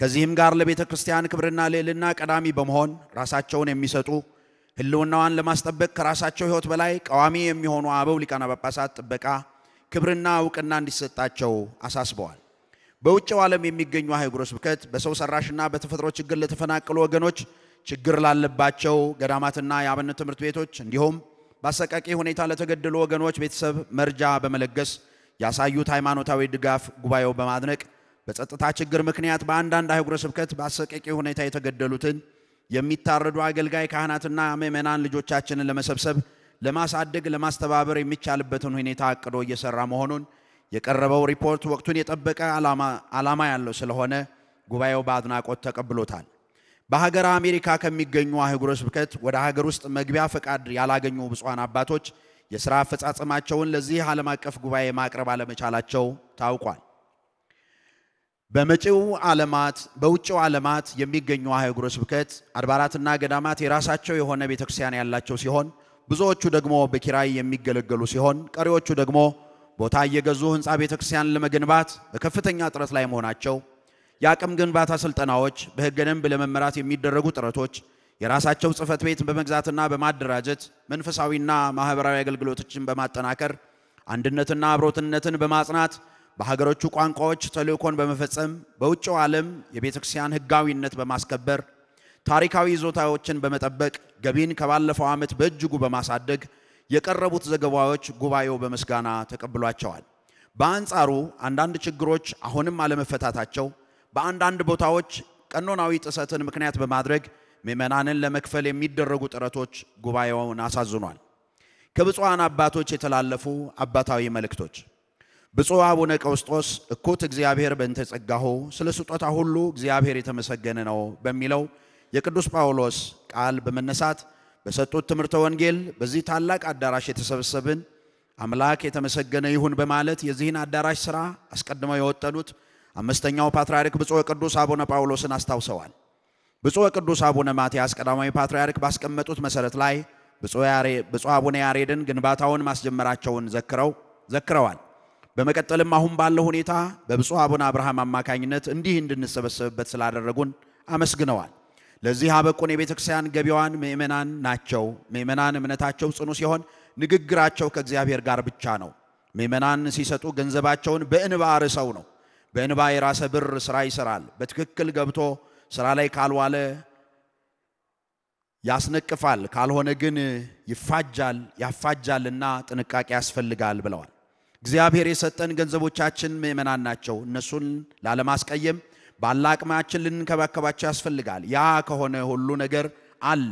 ከዚህም ጋር ለቤተ ክርስቲያን ክብርና ልዕልና ቀዳሚ በመሆን ራሳቸውን የሚሰጡ ሕልውናዋን ለማስጠበቅ ከራሳቸው ሕይወት በላይ ቀዋሚ የሚሆኑ አበው ሊቃነ ጳጳሳት ጥበቃ ክብርና እውቅና እንዲሰጣቸው አሳስበዋል። በውጭው ዓለም የሚገኙ አህጉረ ስብከት በሰው ሰራሽና በተፈጥሮ ችግር ለተፈናቀሉ ወገኖች ችግር ላለባቸው ገዳማትና የአብነት ትምህርት ቤቶች እንዲሁም በአሰቃቂ ሁኔታ ለተገደሉ ወገኖች ቤተሰብ መርጃ በመለገስ ያሳዩት ሃይማኖታዊ ድጋፍ ጉባኤው በማድነቅ በጸጥታ ችግር ምክንያት በአንዳንድ አህጉረ ስብከት በአሰቃቂ ሁኔታ የተገደሉትን የሚታረዱ አገልጋይ ካህናትና ምእመናን ልጆቻችንን ለመሰብሰብ ለማሳደግ፣ ለማስተባበር የሚቻልበትን ሁኔታ አቅዶ እየሰራ መሆኑን የቀረበው ሪፖርት ወቅቱን የጠበቀ ዓላማ ያለው ስለሆነ ጉባኤው በአድናቆት ተቀብሎታል። በሀገር አሜሪካ ከሚገኙ አህጉረ ስብከት ወደ ሀገር ውስጥ መግቢያ ፈቃድ ያላገኙ ብፁዓን አባቶች የሥራ አፈጻጸማቸውን ለዚህ ዓለም አቀፍ ጉባኤ ማቅረብ አለመቻላቸው ታውቋል። በመጪው ዓለማት በውጭው ዓለማት የሚገኙ አህጉረ ስብከት አድባራትና ገዳማት የራሳቸው የሆነ ቤተክርስቲያን ያላቸው ሲሆን ብዙዎቹ ደግሞ በኪራይ የሚገለገሉ ሲሆን ቀሪዎቹ ደግሞ ቦታ እየገዙ ሕንፃ ቤተክርስቲያን ለመገንባት በከፍተኛ ጥረት ላይ መሆናቸው የአቅም ግንባታ ስልጠናዎች፣ በሕገ ደንብ ለመመራት የሚደረጉ ጥረቶች፣ የራሳቸው ጽህፈት ቤት በመግዛትና በማደራጀት መንፈሳዊና ማህበራዊ አገልግሎቶችን በማጠናከር አንድነትና አብሮትነትን በማጽናት በሀገሮቹ ቋንቋዎች ተልእኮን በመፈጸም በውጭው ዓለም የቤተ ክርስቲያን ሕጋዊነት በማስከበር ታሪካዊ ይዞታዎችን በመጠበቅ ገቢን ከባለፈው ዓመት በእጅጉ በማሳደግ የቀረቡት ዘገባዎች ጉባኤው በምስጋና ተቀብሏቸዋል። በአንጻሩ አንዳንድ ችግሮች አሁንም አለመፈታታቸው በአንዳንድ ቦታዎች ቀኖናዊ ጥሰትን ምክንያት በማድረግ ምዕመናንን ለመክፈል የሚደረጉ ጥረቶች ጉባኤውን አሳዝኗል። ከብፁዓን አባቶች የተላለፉ አባታዊ መልእክቶች ብፁዕ አቡነ ቀውስጦስ እኩት እግዚአብሔር በእንተ ጸጋሁ ስለ ስጦታ ሁሉ እግዚአብሔር የተመሰገነ ነው በሚለው የቅዱስ ጳውሎስ ቃል በመነሳት በሰጡት ትምህርተ ወንጌል በዚህ ታላቅ አዳራሽ የተሰበሰብን አምላክ የተመሰገነ ይሁን በማለት የዚህን አዳራሽ ሥራ አስቀድመው የወጠኑት አምስተኛው ፓትርያርክ ብፁዕ ቅዱስ አቡነ ጳውሎስን አስታውሰዋል። ብፁዕ ቅዱስ አቡነ ማትያስ ቀዳማዊ ፓትርያርክ ባስቀመጡት መሰረት ላይ ብፁዕ አቡነ ያሬድን ግንባታውን ማስጀመራቸውን ዘክረው ዘክረዋል። በመቀጠልም አሁን ባለው ሁኔታ በብፁዕ አቡነ አብርሃም አማካኝነት እንዲህ እንድንሰበሰብበት ስላደረጉን አመስግነዋል። ለዚህ አበቁን የቤተ ክርስቲያን ገቢዋን ምእመናን ናቸው። ምእመናን እምነታቸው ጽኑ ሲሆን ንግግራቸው ከእግዚአብሔር ጋር ብቻ ነው። ምእመናን ሲሰጡ ገንዘባቸውን በእንባ ርሰው ነው በእንባ የራሰ ብር ስራ ይሰራል። በትክክል ገብቶ ስራ ላይ ካልዋለ ያስነቅፋል፣ ካልሆነ ግን ይፋጃል። ያፋጃልና ጥንቃቄ ያስፈልጋል ብለዋል። እግዚአብሔር የሰጠን ገንዘቦቻችን ምእመናን ናቸው። እነሱን ላለማስቀየም ባለ አቅማችን ልንከባከባቸው ያስፈልጋል። ያ ከሆነ ሁሉ ነገር አለ።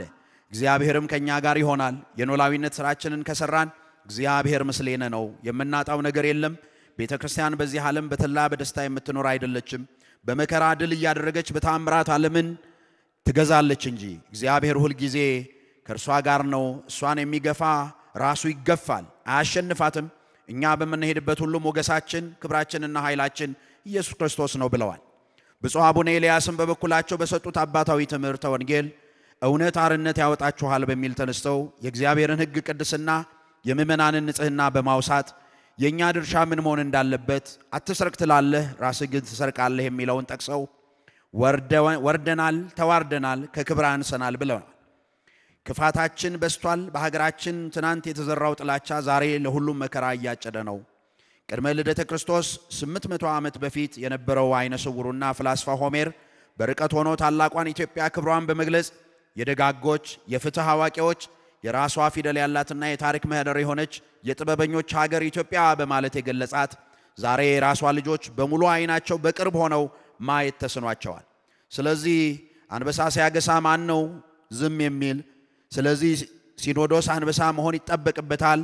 እግዚአብሔርም ከእኛ ጋር ይሆናል። የኖላዊነት ስራችንን ከሰራን እግዚአብሔር ምስሌነ ነው፣ የምናጣው ነገር የለም። ቤተ ክርስቲያን በዚህ ዓለም በተላ በደስታ የምትኖር አይደለችም። በመከራ ድል እያደረገች በታምራት ዓለምን ትገዛለች እንጂ እግዚአብሔር ሁል ጊዜ ከእርሷ ጋር ነው። እሷን የሚገፋ ራሱ ይገፋል፣ አያሸንፋትም። እኛ በምንሄድበት ሁሉ ሞገሳችን፣ ክብራችንና ኃይላችን ኢየሱስ ክርስቶስ ነው ብለዋል። ብፁዕ አቡነ ኤልያስም በበኩላቸው በሰጡት አባታዊ ትምህርተ ወንጌል እውነት አርነት ያወጣችኋል በሚል ተነስተው የእግዚአብሔርን ሕግ ቅድስና፣ የምእመናንን ንጽሕና በማውሳት የእኛ ድርሻ ምን መሆን እንዳለበት አትሰርቅ ትላለህ፣ ራስህ ግን ትሰርቃለህ የሚለውን ጠቅሰው ወርደናል፣ ተዋርደናል፣ ከክብር አንሰናል ብለናል። ክፋታችን በስቷል። በሀገራችን ትናንት የተዘራው ጥላቻ ዛሬ ለሁሉም መከራ እያጨደ ነው። ቅድመ ልደተ ክርስቶስ 800 ዓመት በፊት የነበረው አይነ ስውሩና ፍላስፋ ሆሜር በርቀት ሆኖ ታላቋን ኢትዮጵያ ክብሯን በመግለጽ የደጋጎች የፍትህ አዋቂዎች የራሷ ፊደል ያላትና የታሪክ ምህደር የሆነች የጥበበኞች ሀገር ኢትዮጵያ በማለት የገለጻት ዛሬ የራሷ ልጆች በሙሉ አይናቸው በቅርብ ሆነው ማየት ተስኗቸዋል። ስለዚህ አንበሳ ሲያገሳ ማን ነው ዝም የሚል? ስለዚህ ሲኖዶስ አንበሳ መሆን ይጠበቅበታል፣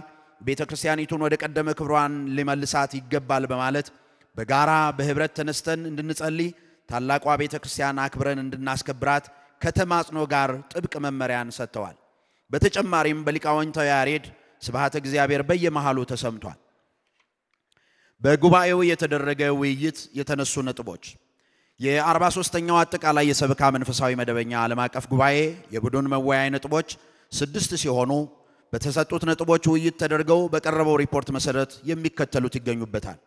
ቤተ ክርስቲያኒቱን ወደ ቀደመ ክብሯን ሊመልሳት ይገባል በማለት በጋራ በህብረት ተነስተን እንድንጸልይ ታላቋ ቤተ ክርስቲያን አክብረን እንድናስከብራት ከተማጽኖ ጋር ጥብቅ መመሪያን ሰጥተዋል። በተጨማሪም በሊቃውንታዊ ያሬድ ስብሐተ እግዚአብሔር በየመሃሉ ተሰምቷል። በጉባኤው የተደረገ ውይይት የተነሱ ነጥቦች የ43ኛው አጠቃላይ የሰብካ መንፈሳዊ መደበኛ ዓለም አቀፍ ጉባኤ የቡድን መወያይ ነጥቦች ስድስት ሲሆኑ በተሰጡት ነጥቦች ውይይት ተደርገው በቀረበው ሪፖርት መሰረት የሚከተሉት ይገኙበታል።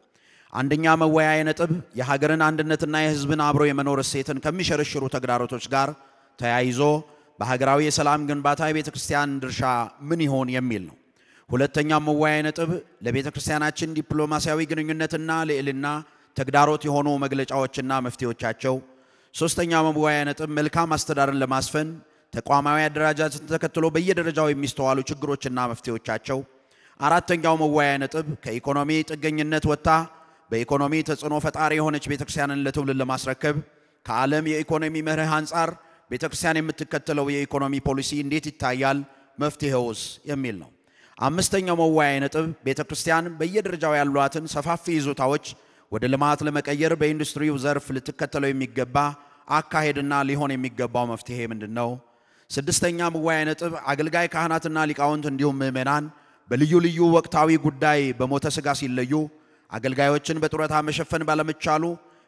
አንደኛ መወያያ ነጥብ የሀገርን አንድነትና የሕዝብን አብሮ የመኖር እሴትን ከሚሸረሽሩ ተግዳሮቶች ጋር ተያይዞ በሀገራዊ የሰላም ግንባታ የቤተ ክርስቲያን ድርሻ ምን ይሆን የሚል ነው። ሁለተኛው መወያያ ነጥብ ለቤተ ክርስቲያናችን ዲፕሎማሲያዊ ግንኙነትና ልዕልና ተግዳሮት የሆኑ መግለጫዎችና መፍትሄዎቻቸው። ሶስተኛው መወያያ ነጥብ መልካም አስተዳደርን ለማስፈን ተቋማዊ አደረጃጀትን ተከትሎ በየደረጃው የሚስተዋሉ ችግሮችና መፍትሄዎቻቸው። አራተኛው መወያያ ነጥብ ከኢኮኖሚ ጥገኝነት ወጥታ በኢኮኖሚ ተጽዕኖ ፈጣሪ የሆነች ክርስቲያንን ለትውልድ ለማስረከብ ከዓለም የኢኮኖሚ መርህ አንጻር ቤተ ክርስቲያን የምትከተለው የኢኮኖሚ ፖሊሲ እንዴት ይታያል? መፍትሄውስ የሚል ነው። አምስተኛው መወያያ ነጥብ ቤተ ክርስቲያን በየደረጃው ያሏትን ሰፋፊ ይዞታዎች ወደ ልማት ለመቀየር በኢንዱስትሪው ዘርፍ ልትከተለው የሚገባ አካሄድና ሊሆን የሚገባው መፍትሄ ምንድን ነው? ስድስተኛ መወያያ ነጥብ አገልጋይ ካህናትና ሊቃውንት እንዲሁም ምዕመናን በልዩ ልዩ ወቅታዊ ጉዳይ በሞተ ሥጋ ሲለዩ አገልጋዮችን በጡረታ መሸፈን ባለመቻሉ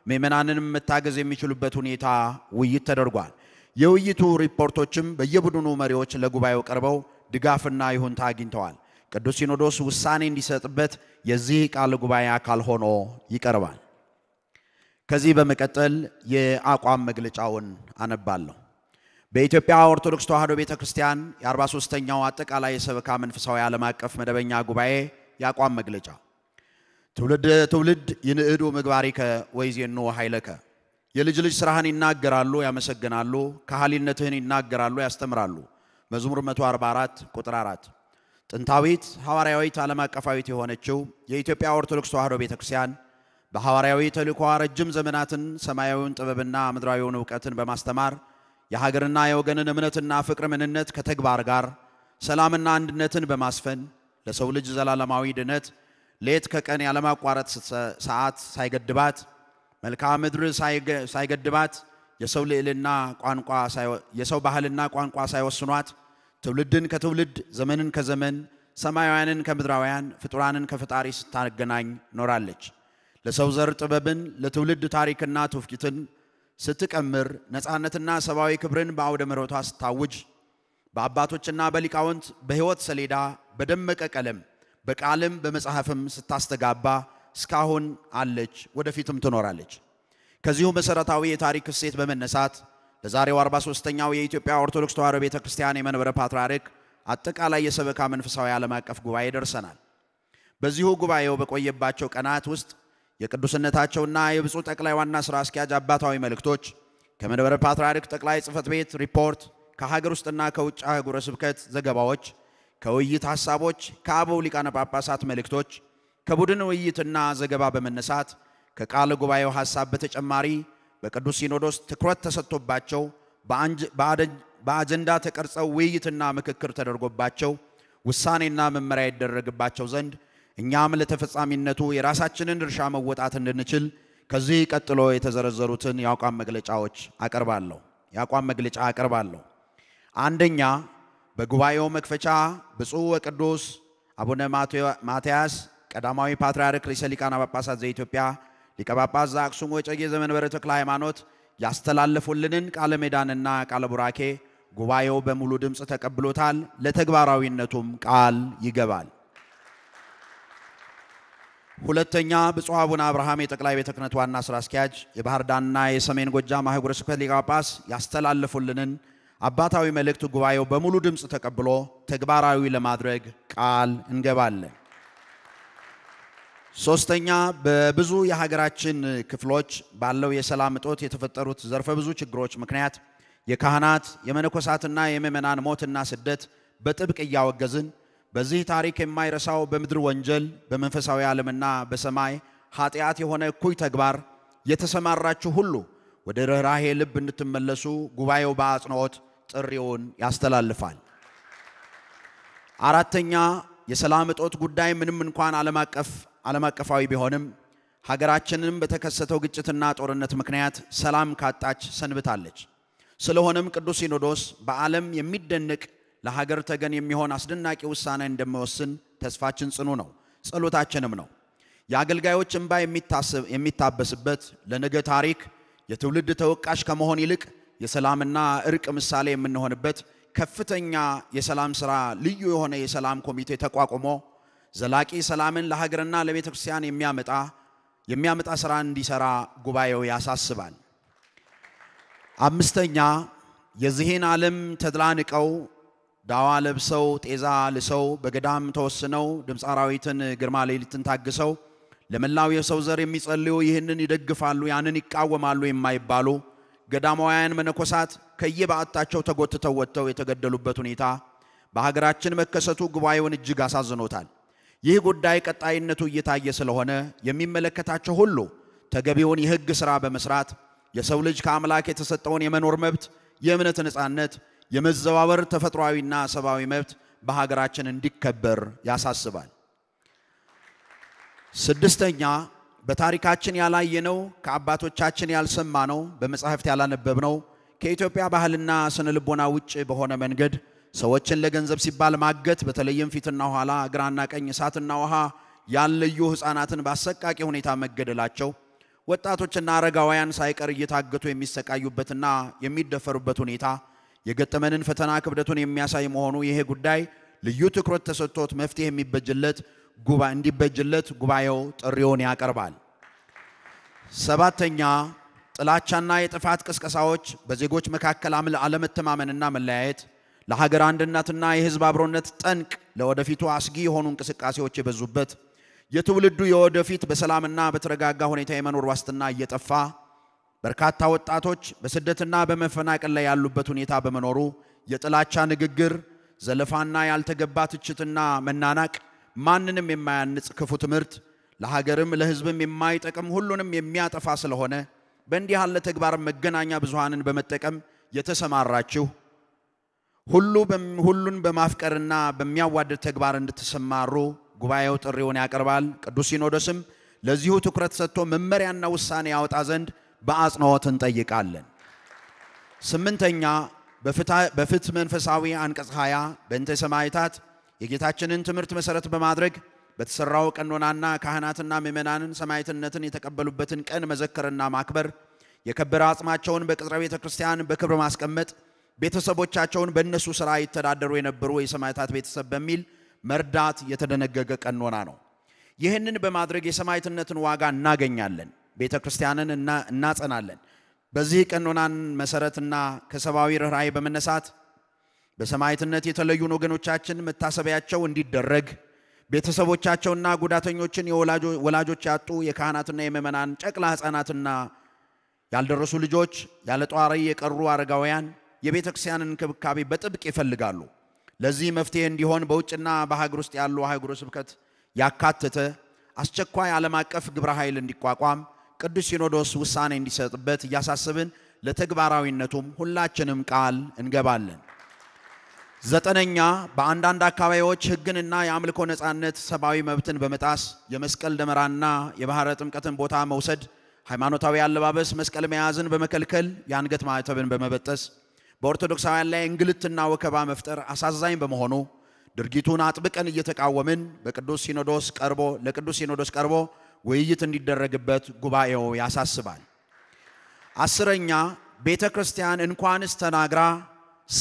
ምዕመናንን መታገዝ የሚችሉበት ሁኔታ ውይይት ተደርጓል። የውይይቱ ሪፖርቶችም በየቡድኑ መሪዎች ለጉባኤው ቀርበው ድጋፍና ይሁንታ አግኝተዋል። ቅዱስ ሲኖዶስ ውሳኔ እንዲሰጥበት የዚህ ቃል ጉባኤ አካል ሆኖ ይቀርባል። ከዚህ በመቀጠል የአቋም መግለጫውን አነባለሁ። በኢትዮጵያ ኦርቶዶክስ ተዋሕዶ ቤተ ክርስቲያን የ43ኛው አጠቃላይ የሰበካ መንፈሳዊ ዓለም አቀፍ መደበኛ ጉባኤ የአቋም መግለጫ ትውልድ ትውልድ ይንእዱ ምግባሪከ ወይዜኖ ኃይለከ የልጅ ልጅ ስራህን ይናገራሉ፣ ያመሰግናሉ፣ ካህሊነትህን ይናገራሉ፣ ያስተምራሉ። መዝሙር 144 ቁጥር 4 ጥንታዊት ሐዋርያዊት ዓለም አቀፋዊት የሆነችው የኢትዮጵያ ኦርቶዶክስ ተዋሕዶ ቤተ ክርስቲያን በሐዋርያዊ ተልእኮዋ ረጅም ዘመናትን ሰማያዊውን ጥበብና ምድራዊውን እውቀትን በማስተማር የሀገርና የወገንን እምነትና ፍቅር ምንነት ከተግባር ጋር ሰላምና አንድነትን በማስፈን ለሰው ልጅ ዘላለማዊ ድነት ሌት ከቀን ያለማቋረጥ ሰዓት ሳይገድባት መልክዓ ምድር ሳይገድባት የሰው ልዕልና ቋንቋ የሰው ባህልና ቋንቋ ሳይወስኗት ትውልድን ከትውልድ ዘመንን ከዘመን ሰማያውያንን ከምድራውያን ፍጡራንን ከፈጣሪ ስታገናኝ ኖራለች። ለሰው ዘር ጥበብን ለትውልድ ታሪክና ትውፊትን ስትቀምር ነፃነትና ሰብአዊ ክብርን በአውደ መሮቷ ስታውጅ በአባቶችና በሊቃውንት በሕይወት ሰሌዳ በደመቀ ቀለም በቃልም በመጽሐፍም ስታስተጋባ እስካሁን አለች፣ ወደፊትም ትኖራለች። ከዚሁ መሰረታዊ የታሪክ እሴት በመነሳት በዛሬው 43ኛው የኢትዮጵያ ኦርቶዶክስ ተዋሕዶ ቤተ ክርስቲያን የመንበረ ፓትርያርክ አጠቃላይ የሰበካ መንፈሳዊ ዓለም አቀፍ ጉባኤ ደርሰናል። በዚሁ ጉባኤው በቆየባቸው ቀናት ውስጥ የቅዱስነታቸውና የብፁዕ ጠቅላይ ዋና ሥራ አስኪያጅ አባታዊ መልእክቶች ከመንበረ ፓትርያርክ ጠቅላይ ጽሕፈት ቤት ሪፖርት፣ ከሀገር ውስጥና ከውጭ አህጉረ ስብከት ዘገባዎች፣ ከውይይት ሐሳቦች፣ ከአበው ሊቃነ ጳጳሳት መልእክቶች ከቡድን ውይይትና ዘገባ በመነሳት ከቃለ ጉባኤው ሐሳብ በተጨማሪ በቅዱስ ሲኖዶስ ትኩረት ተሰጥቶባቸው በአጀንዳ ተቀርጸው ውይይትና ምክክር ተደርጎባቸው ውሳኔና መመሪያ ይደረግባቸው ዘንድ እኛም ለተፈጻሚነቱ የራሳችንን ድርሻ መወጣት እንድንችል ከዚህ ቀጥሎ የተዘረዘሩትን የአቋም መግለጫዎች አቀርባለሁ የአቋም መግለጫ አቀርባለሁ። አንደኛ በጉባኤው መክፈቻ ብፁዕ ወቅዱስ አቡነ ማትያስ ቀዳማዊ ፓትርያርክ ርዕሰ ሊቃነ ጳጳሳት ዘኢትዮጵያ ሊቀ ጳጳስ ዘአክሱም ወጨጌ ዘመንበረ ተክለ ሃይማኖት ያስተላለፉልንን ቃለ ሜዳንና ቃለ ቡራኬ ጉባኤው በሙሉ ድምፅ ተቀብሎታል። ለተግባራዊነቱም ቃል ይገባል። ሁለተኛ ብፁዕ አቡነ አብርሃም የጠቅላይ ቤተ ክህነት ዋና ስራ አስኪያጅ የባህር ዳርና የሰሜን ጎጃም ሀገረ ስብከት ሊቀ ጳጳስ ያስተላለፉልንን አባታዊ መልእክት ጉባኤው በሙሉ ድምፅ ተቀብሎ ተግባራዊ ለማድረግ ቃል እንገባለን። ሶስተኛ በብዙ የሀገራችን ክፍሎች ባለው የሰላም እጦት የተፈጠሩት ዘርፈ ብዙ ችግሮች ምክንያት የካህናት የመነኮሳትና የምእመናን ሞትና ስደት በጥብቅ እያወገዝን በዚህ ታሪክ የማይረሳው በምድር ወንጀል በመንፈሳዊ ዓለምና በሰማይ ኃጢአት የሆነ እኩይ ተግባር የተሰማራችሁ ሁሉ ወደ ርኅራሄ ልብ እንድትመለሱ ጉባኤው በአጽንኦት ጥሪውን ያስተላልፋል። አራተኛ የሰላም እጦት ጉዳይ ምንም እንኳን ዓለም አቀፍ ዓለም አቀፋዊ ቢሆንም ሀገራችንም በተከሰተው ግጭትና ጦርነት ምክንያት ሰላም ካጣች ሰንብታለች። ስለሆነም ቅዱስ ሲኖዶስ በዓለም የሚደነቅ ለሀገር ተገን የሚሆን አስደናቂ ውሳኔ እንደሚወስን ተስፋችን ጽኑ ነው፣ ጸሎታችንም ነው። የአገልጋዮች እንባ የሚታበስበት ለነገ ታሪክ የትውልድ ተወቃሽ ከመሆን ይልቅ የሰላምና እርቅ ምሳሌ የምንሆንበት ከፍተኛ የሰላም ስራ ልዩ የሆነ የሰላም ኮሚቴ ተቋቁሞ ዘላቂ ሰላምን ለሀገርና ለቤተ ክርስቲያን የሚያመጣ የሚያመጣ ስራ እንዲሰራ ጉባኤው ያሳስባል። አምስተኛ የዚህን ዓለም ተድላ ንቀው ዳዋ ለብሰው ጤዛ ልሰው በገዳም ተወስነው ድምፀ አራዊትን ግርማ ሌሊትን ታግሰው ለመላው የሰው ዘር የሚጸልዩ ይህንን ይደግፋሉ፣ ያንን ይቃወማሉ የማይባሉ ገዳማውያን መነኮሳት ከየበዓታቸው ተጎትተው ወጥተው የተገደሉበት ሁኔታ በሀገራችን መከሰቱ ጉባኤውን እጅግ አሳዝኖታል። ይህ ጉዳይ ቀጣይነቱ እየታየ ስለሆነ የሚመለከታቸው ሁሉ ተገቢውን የሕግ ሥራ በመስራት የሰው ልጅ ከአምላክ የተሰጠውን የመኖር መብት፣ የእምነት ነፃነት፣ የመዘዋወር ተፈጥሯዊና ሰብአዊ መብት በሀገራችን እንዲከበር ያሳስባል። ስድስተኛ በታሪካችን ያላየነው ከአባቶቻችን ያልሰማነው በመጻሕፍት ያላነበብነው ከኢትዮጵያ ባህልና ስነ ልቦና ውጭ በሆነ መንገድ ሰዎችን ለገንዘብ ሲባል ማገት፣ በተለይም ፊትና ኋላ፣ ግራና ቀኝ፣ እሳትና ውሃ ያልለዩ ሕፃናትን በአሰቃቂ ሁኔታ መገደላቸው፣ ወጣቶችና አረጋውያን ሳይቀር እየታገቱ የሚሰቃዩበትና የሚደፈሩበት ሁኔታ የገጠመንን ፈተና ክብደቱን የሚያሳይ መሆኑ ይሄ ጉዳይ ልዩ ትኩረት ተሰጥቶት መፍትሄ የሚበጅለት ጉባ እንዲበጅለት ጉባኤው ጥሪውን ያቀርባል። ሰባተኛ ጥላቻና የጥፋት ቅስቀሳዎች በዜጎች መካከል አለመተማመንና መለያየት ለሀገር አንድነትና የህዝብ አብሮነት ጠንቅ ለወደፊቱ አስጊ የሆኑ እንቅስቃሴዎች የበዙበት የትውልዱ የወደፊት በሰላምና በተረጋጋ ሁኔታ የመኖር ዋስትና እየጠፋ በርካታ ወጣቶች በስደትና በመፈናቀል ላይ ያሉበት ሁኔታ በመኖሩ የጥላቻ ንግግር፣ ዘለፋና ያልተገባ ትችትና መናናቅ ማንንም የማያንጽ ክፉ ትምህርት ለሀገርም ለህዝብም የማይጠቅም ሁሉንም የሚያጠፋ ስለሆነ በእንዲህ ያለ ተግባር መገናኛ ብዙሃንን በመጠቀም የተሰማራችሁ ሁሉ ሁሉን በማፍቀርና በሚያዋድድ ተግባር እንድትሰማሩ ጉባኤው ጥሪውን ያቀርባል። ቅዱስ ሲኖዶስም ለዚሁ ትኩረት ሰጥቶ መመሪያና ውሳኔ ያወጣ ዘንድ በአጽንኦት እንጠይቃለን። ስምንተኛ በፍትህ መንፈሳዊ አንቀጽ 20 በእንተ ሰማዕታት የጌታችንን ትምህርት መሰረት በማድረግ በተሰራው ቀኖናና ካህናትና ምእመናንን ሰማዕትነትን የተቀበሉበትን ቀን መዘከርና ማክበር የከበረ አጽማቸውን በቅጥረ ቤተ ክርስቲያን በክብር ማስቀመጥ ቤተሰቦቻቸውን በእነሱ ስራ ይተዳደሩ የነበሩ የሰማዕታት ቤተሰብ በሚል መርዳት የተደነገገ ቀኖና ነው። ይህንን በማድረግ የሰማዕትነትን ዋጋ እናገኛለን፣ ቤተ ክርስቲያንን እናጸናለን። በዚህ ቀኖናን መሰረትና ከሰብአዊ ርኅራይ በመነሳት በሰማዕትነት የተለዩን ወገኖቻችን መታሰቢያቸው እንዲደረግ ቤተሰቦቻቸውና ጉዳተኞችን ወላጆች ያጡ የካህናትና የምእመናን ጨቅላ ሕፃናትና ያልደረሱ ልጆች ያለ ጧሪ የቀሩ አረጋውያን የቤተ ክርስቲያንን እንክብካቤ በጥብቅ ይፈልጋሉ። ለዚህ መፍትሄ እንዲሆን በውጭና በሀገር ውስጥ ያሉ አህጉረ ስብከት ያካተተ አስቸኳይ ዓለም አቀፍ ግብረ ኃይል እንዲቋቋም ቅዱስ ሲኖዶስ ውሳኔ እንዲሰጥበት እያሳሰብን ለተግባራዊነቱም ሁላችንም ቃል እንገባለን። ዘጠነኛ በአንዳንድ አካባቢዎች ሕግንና የአምልኮ ነፃነት፣ ሰብአዊ መብትን በመጣስ የመስቀል ደመራና የባሕረ ጥምቀትን ቦታ መውሰድ፣ ሃይማኖታዊ አለባበስ መስቀል መያዝን በመከልከል የአንገት ማዕተብን በመበጠስ በኦርቶዶክሳውያን ላይ እንግልትና ወከባ መፍጠር አሳዛኝ በመሆኑ ድርጊቱን አጥብቀን እየተቃወምን በቅዱስ ሲኖዶስ ቀርቦ ለቅዱስ ሲኖዶስ ቀርቦ ውይይት እንዲደረግበት ጉባኤው ያሳስባል። አስረኛ ቤተ ክርስቲያን እንኳንስ ተናግራ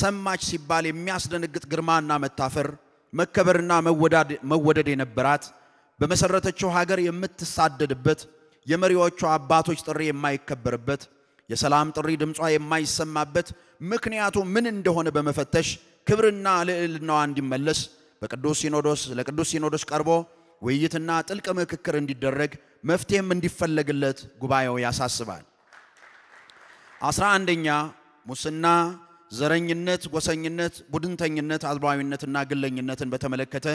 ሰማች ሲባል የሚያስደነግጥ ግርማና መታፈር መከበርና መወደድ የነበራት በመሰረተችው ሀገር የምትሳደድበት የመሪዎቹ አባቶች ጥሪ የማይከበርበት የሰላም ጥሪ ድምጿ የማይሰማበት ምክንያቱ ምን እንደሆነ በመፈተሽ ክብርና ልዕልናዋ እንዲመለስ በቅዱስ ሲኖዶስ ለቅዱስ ሲኖዶስ ቀርቦ ውይይትና ጥልቅ ምክክር እንዲደረግ መፍትሄም እንዲፈለግለት ጉባኤው ያሳስባል። አስራ አንደኛ ሙስና፣ ዘረኝነት፣ ጎሰኝነት፣ ቡድንተኝነት፣ አድሏዊነትና ግለኝነትን በተመለከተ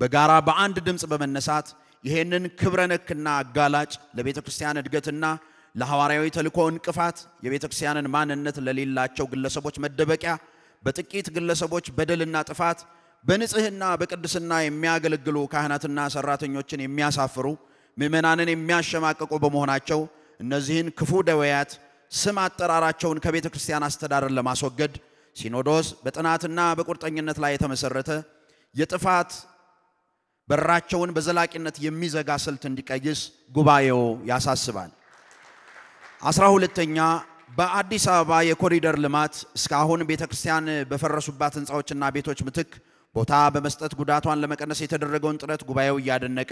በጋራ በአንድ ድምፅ በመነሳት ይህንን ክብረ ነክና አጋላጭ ለቤተ ክርስቲያን እድገትና ለሐዋርያዊ ተልእኮ እንቅፋት፣ የቤተ ክርስቲያንን ማንነት ለሌላቸው ግለሰቦች መደበቂያ፣ በጥቂት ግለሰቦች በደልና ጥፋት በንጽህና በቅድስና የሚያገለግሉ ካህናትና ሰራተኞችን የሚያሳፍሩ ምእመናንን የሚያሸማቅቁ በመሆናቸው እነዚህን ክፉ ደወያት ስም አጠራራቸውን ከቤተ ክርስቲያን አስተዳደር ለማስወገድ ሲኖዶስ በጥናትና በቁርጠኝነት ላይ የተመሰረተ የጥፋት በራቸውን በዘላቂነት የሚዘጋ ስልት እንዲቀይስ ጉባኤው ያሳስባል። አስራ ሁለተኛ በአዲስ አበባ የኮሪደር ልማት እስካሁን ቤተ ክርስቲያን በፈረሱባት ህንፃዎችና ቤቶች ምትክ ቦታ በመስጠት ጉዳቷን ለመቀነስ የተደረገውን ጥረት ጉባኤው እያደነቀ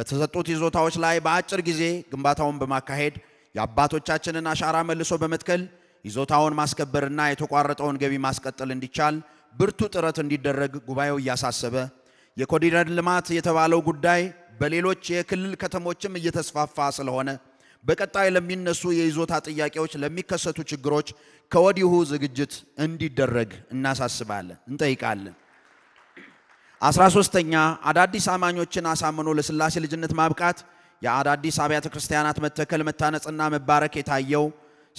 በተሰጡት ይዞታዎች ላይ በአጭር ጊዜ ግንባታውን በማካሄድ የአባቶቻችንን አሻራ መልሶ በመትከል ይዞታውን ማስከበርና የተቋረጠውን ገቢ ማስቀጠል እንዲቻል ብርቱ ጥረት እንዲደረግ ጉባኤው እያሳሰበ የኮሪደር ልማት የተባለው ጉዳይ በሌሎች የክልል ከተሞችም እየተስፋፋ ስለሆነ በቀጣይ ለሚነሱ የይዞታ ጥያቄዎች፣ ለሚከሰቱ ችግሮች ከወዲሁ ዝግጅት እንዲደረግ እናሳስባለን፣ እንጠይቃለን። አስራ ሶስተኛ አዳዲስ አማኞችን አሳምኖ ለስላሴ ልጅነት ማብቃት የአዳዲስ አብያተ ክርስቲያናት መተከል መታነጽና መባረክ የታየው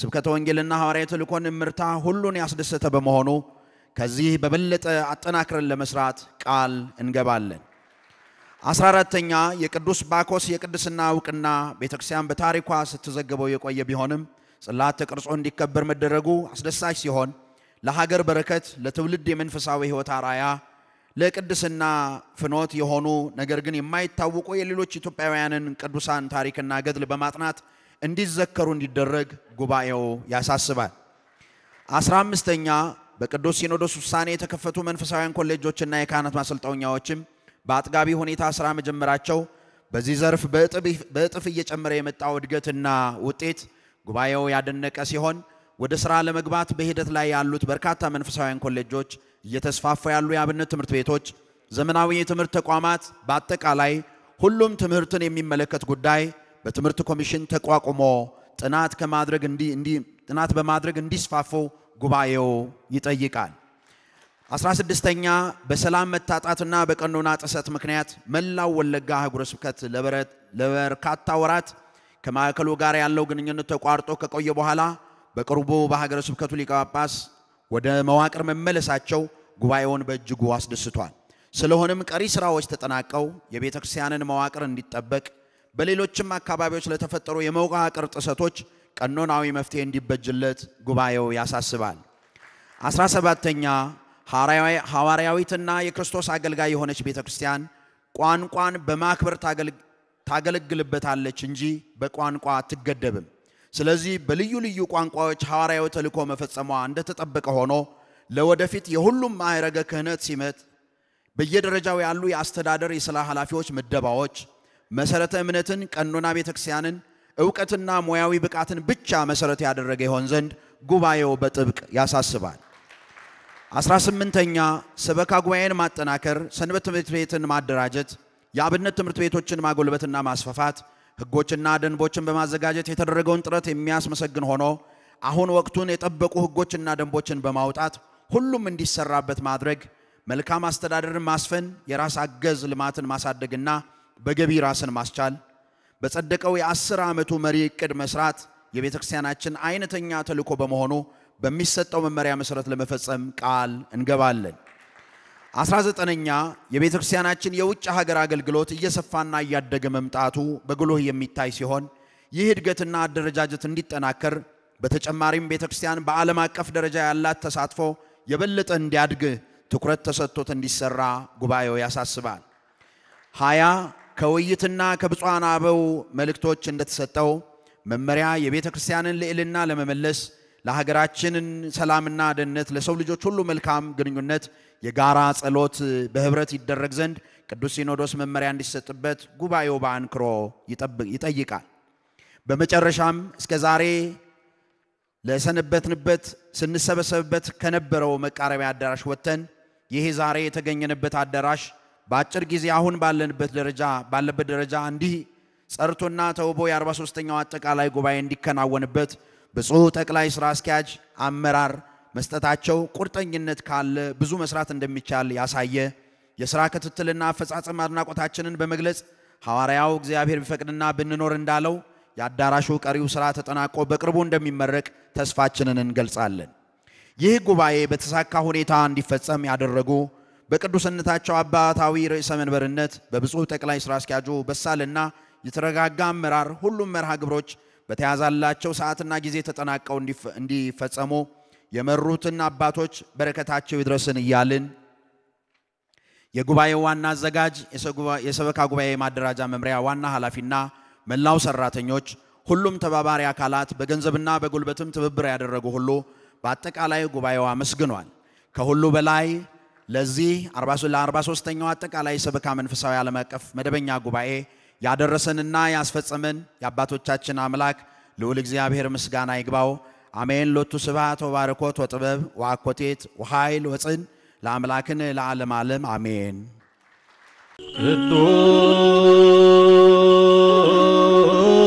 ስብከተ ወንጌልና ሐዋርያዊ ተልእኮን እምርታ ሁሉን ያስደሰተ በመሆኑ ከዚህ በበለጠ አጠናክረን ለመስራት ቃል እንገባለን። አስራ አራተኛ የቅዱስ ባኮስ የቅድስና እውቅና ቤተክርስቲያን በታሪኳ ስትዘግበው የቆየ ቢሆንም ጽላት ተቀርጾ እንዲከበር መደረጉ አስደሳች ሲሆን ለሀገር በረከት፣ ለትውልድ የመንፈሳዊ ሕይወት አራያ፣ ለቅድስና ፍኖት የሆኑ ነገር ግን የማይታወቁ የሌሎች ኢትዮጵያውያንን ቅዱሳን ታሪክና ገድል በማጥናት እንዲዘከሩ እንዲደረግ ጉባኤው ያሳስባል። አስራ አምስተኛ በቅዱስ ሲኖዶስ ውሳኔ የተከፈቱ መንፈሳዊያን ኮሌጆችና የካህናት ማሰልጠኛዎችም በአጥጋቢ ሁኔታ ስራ መጀመራቸው በዚህ ዘርፍ በእጥፍ እየጨመረ የመጣው እድገትና ውጤት ጉባኤው ያደነቀ ሲሆን ወደ ስራ ለመግባት በሂደት ላይ ያሉት በርካታ መንፈሳውያን ኮሌጆች፣ እየተስፋፋ ያሉ የአብነት ትምህርት ቤቶች፣ ዘመናዊ የትምህርት ተቋማት፣ በአጠቃላይ ሁሉም ትምህርትን የሚመለከት ጉዳይ በትምህርት ኮሚሽን ተቋቁሞ ጥናት ከማድረግ ጥናት በማድረግ እንዲስፋፉ ጉባኤው ይጠይቃል። አስራ ስድስተኛ በሰላም መታጣትና በቀኖና ጥሰት ምክንያት መላው ወለጋ አህጉረ ስብከት ለበርካታ ወራት ከማዕከሉ ጋር ያለው ግንኙነት ተቋርጦ ከቆየ በኋላ በቅርቡ በሀገረ ስብከቱ ሊቀ ጳጳስ ወደ መዋቅር መመለሳቸው ጉባኤውን በእጅጉ አስደስቷል። ስለሆነም ቀሪ ስራዎች ተጠናቀው የቤተ ክርስቲያንን መዋቅር እንዲጠበቅ በሌሎችም አካባቢዎች ለተፈጠሩ የመዋቅር ጥሰቶች ቀኖናዊ መፍትሄ እንዲበጅለት ጉባኤው ያሳስባል። አስራ ሰባተኛ ሐዋርያዊትና የክርስቶስ አገልጋይ የሆነች ቤተ ክርስቲያን ቋንቋን በማክበር ታገለግልበታለች እንጂ በቋንቋ አትገደብም። ስለዚህ በልዩ ልዩ ቋንቋዎች ሐዋርያዊ ተልእኮ መፈጸሟ እንደተጠበቀ ሆኖ ለወደፊት የሁሉም ማዕረገ ክህነት ሲመት በየደረጃው ያሉ የአስተዳደር የሥራ ኃላፊዎች ምደባዎች መሰረተ እምነትን፣ ቀኖና ቤተ ክርስቲያንን፣ እውቀትና ሙያዊ ብቃትን ብቻ መሰረት ያደረገ ይሆን ዘንድ ጉባኤው በጥብቅ ያሳስባል። አስራ ስምንተኛ ሰበካ ጉባኤን ማጠናከር፣ ሰንበት ትምህርት ቤትን ማደራጀት፣ የአብነት ትምህርት ቤቶችን ማጎልበትና ማስፋፋት፣ ህጎችና ደንቦችን በማዘጋጀት የተደረገውን ጥረት የሚያስመሰግን ሆኖ አሁን ወቅቱን የጠበቁ ህጎችና ደንቦችን በማውጣት ሁሉም እንዲሰራበት ማድረግ፣ መልካም አስተዳደርን ማስፈን፣ የራስ አገዝ ልማትን ማሳደግና በገቢ ራስን ማስቻል፣ በጸደቀው የአስር ዓመቱ መሪ እቅድ መስራት የቤተክርስቲያናችን አይነተኛ ተልዕኮ በመሆኑ በሚሰጠው መመሪያ መሰረት ለመፈጸም ቃል እንገባለን። አስራ ዘጠነኛ የቤተ ክርስቲያናችን የውጭ ሀገር አገልግሎት እየሰፋና እያደገ መምጣቱ በጉልህ የሚታይ ሲሆን ይህ እድገትና አደረጃጀት እንዲጠናከር በተጨማሪም ቤተ ክርስቲያን በዓለም አቀፍ ደረጃ ያላት ተሳትፎ የበለጠ እንዲያድግ ትኩረት ተሰጥቶት እንዲሰራ ጉባኤው ያሳስባል። ሀያ ከውይይትና ከብፁዓን አበው መልእክቶች እንደተሰጠው መመሪያ የቤተ ክርስቲያንን ልዕልና ለመመለስ ለሀገራችን ሰላምና ደህንነት ለሰው ልጆች ሁሉ መልካም ግንኙነት የጋራ ጸሎት በህብረት ይደረግ ዘንድ ቅዱስ ሲኖዶስ መመሪያ እንዲሰጥበት ጉባኤው በአንክሮ ይጠይቃል። በመጨረሻም እስከ ዛሬ ለሰነበትንበት ስንሰበሰብበት ከነበረው መቃረቢያ አዳራሽ ወጥተን ይሄ ዛሬ የተገኘንበት አዳራሽ በአጭር ጊዜ አሁን ባለንበት ደረጃ ባለበት ደረጃ እንዲህ ጸርቶና ተውቦ የ43ኛው አጠቃላይ ጉባኤ እንዲከናወንበት ብፁዕ ጠቅላይ ስራ አስኪያጅ አመራር መስጠታቸው ቁርጠኝነት ካለ ብዙ መስራት እንደሚቻል ያሳየ የሥራ ክትትልና አፈጻጸም አድናቆታችንን በመግለጽ ሐዋርያው እግዚአብሔር ቢፈቅድና ብንኖር እንዳለው የአዳራሹ ቀሪው ሥራ ተጠናቆ በቅርቡ እንደሚመረቅ ተስፋችንን እንገልጻለን። ይህ ጉባኤ በተሳካ ሁኔታ እንዲፈጸም ያደረጉ በቅዱስነታቸው አባታዊ ርዕሰ መንበርነት በብፁዕ ጠቅላይ ሥራ አስኪያጁ በሳልና የተረጋጋ አመራር ሁሉም መርሃ ግብሮች በተያዛላቸው ሰዓትና ጊዜ ተጠናቀው እንዲፈጸሙ የመሩትን አባቶች በረከታቸው ይድረስን እያልን የጉባኤው ዋና አዘጋጅ የሰበካ ጉባኤ ማደራጃ መምሪያ ዋና ኃላፊና መላው ሰራተኞች፣ ሁሉም ተባባሪ አካላት በገንዘብና በጉልበትም ትብብር ያደረጉ ሁሉ በአጠቃላይ ጉባኤው አመስግኗል። ከሁሉ በላይ ለዚህ ለ43ኛው አጠቃላይ ሰበካ መንፈሳዊ ዓለም አቀፍ መደበኛ ጉባኤ ያደረሰንና ያስፈጸመን የአባቶቻችን አምላክ ልዑል እግዚአብሔር ምስጋና ይግባው። አሜን። ሎቱ ስብሐት ወባረኮት ወጥበብ ወአኮቴት ወኃይል ወጽን ለአምላክን ለዓለም ዓለም አሜን። ቅዱስ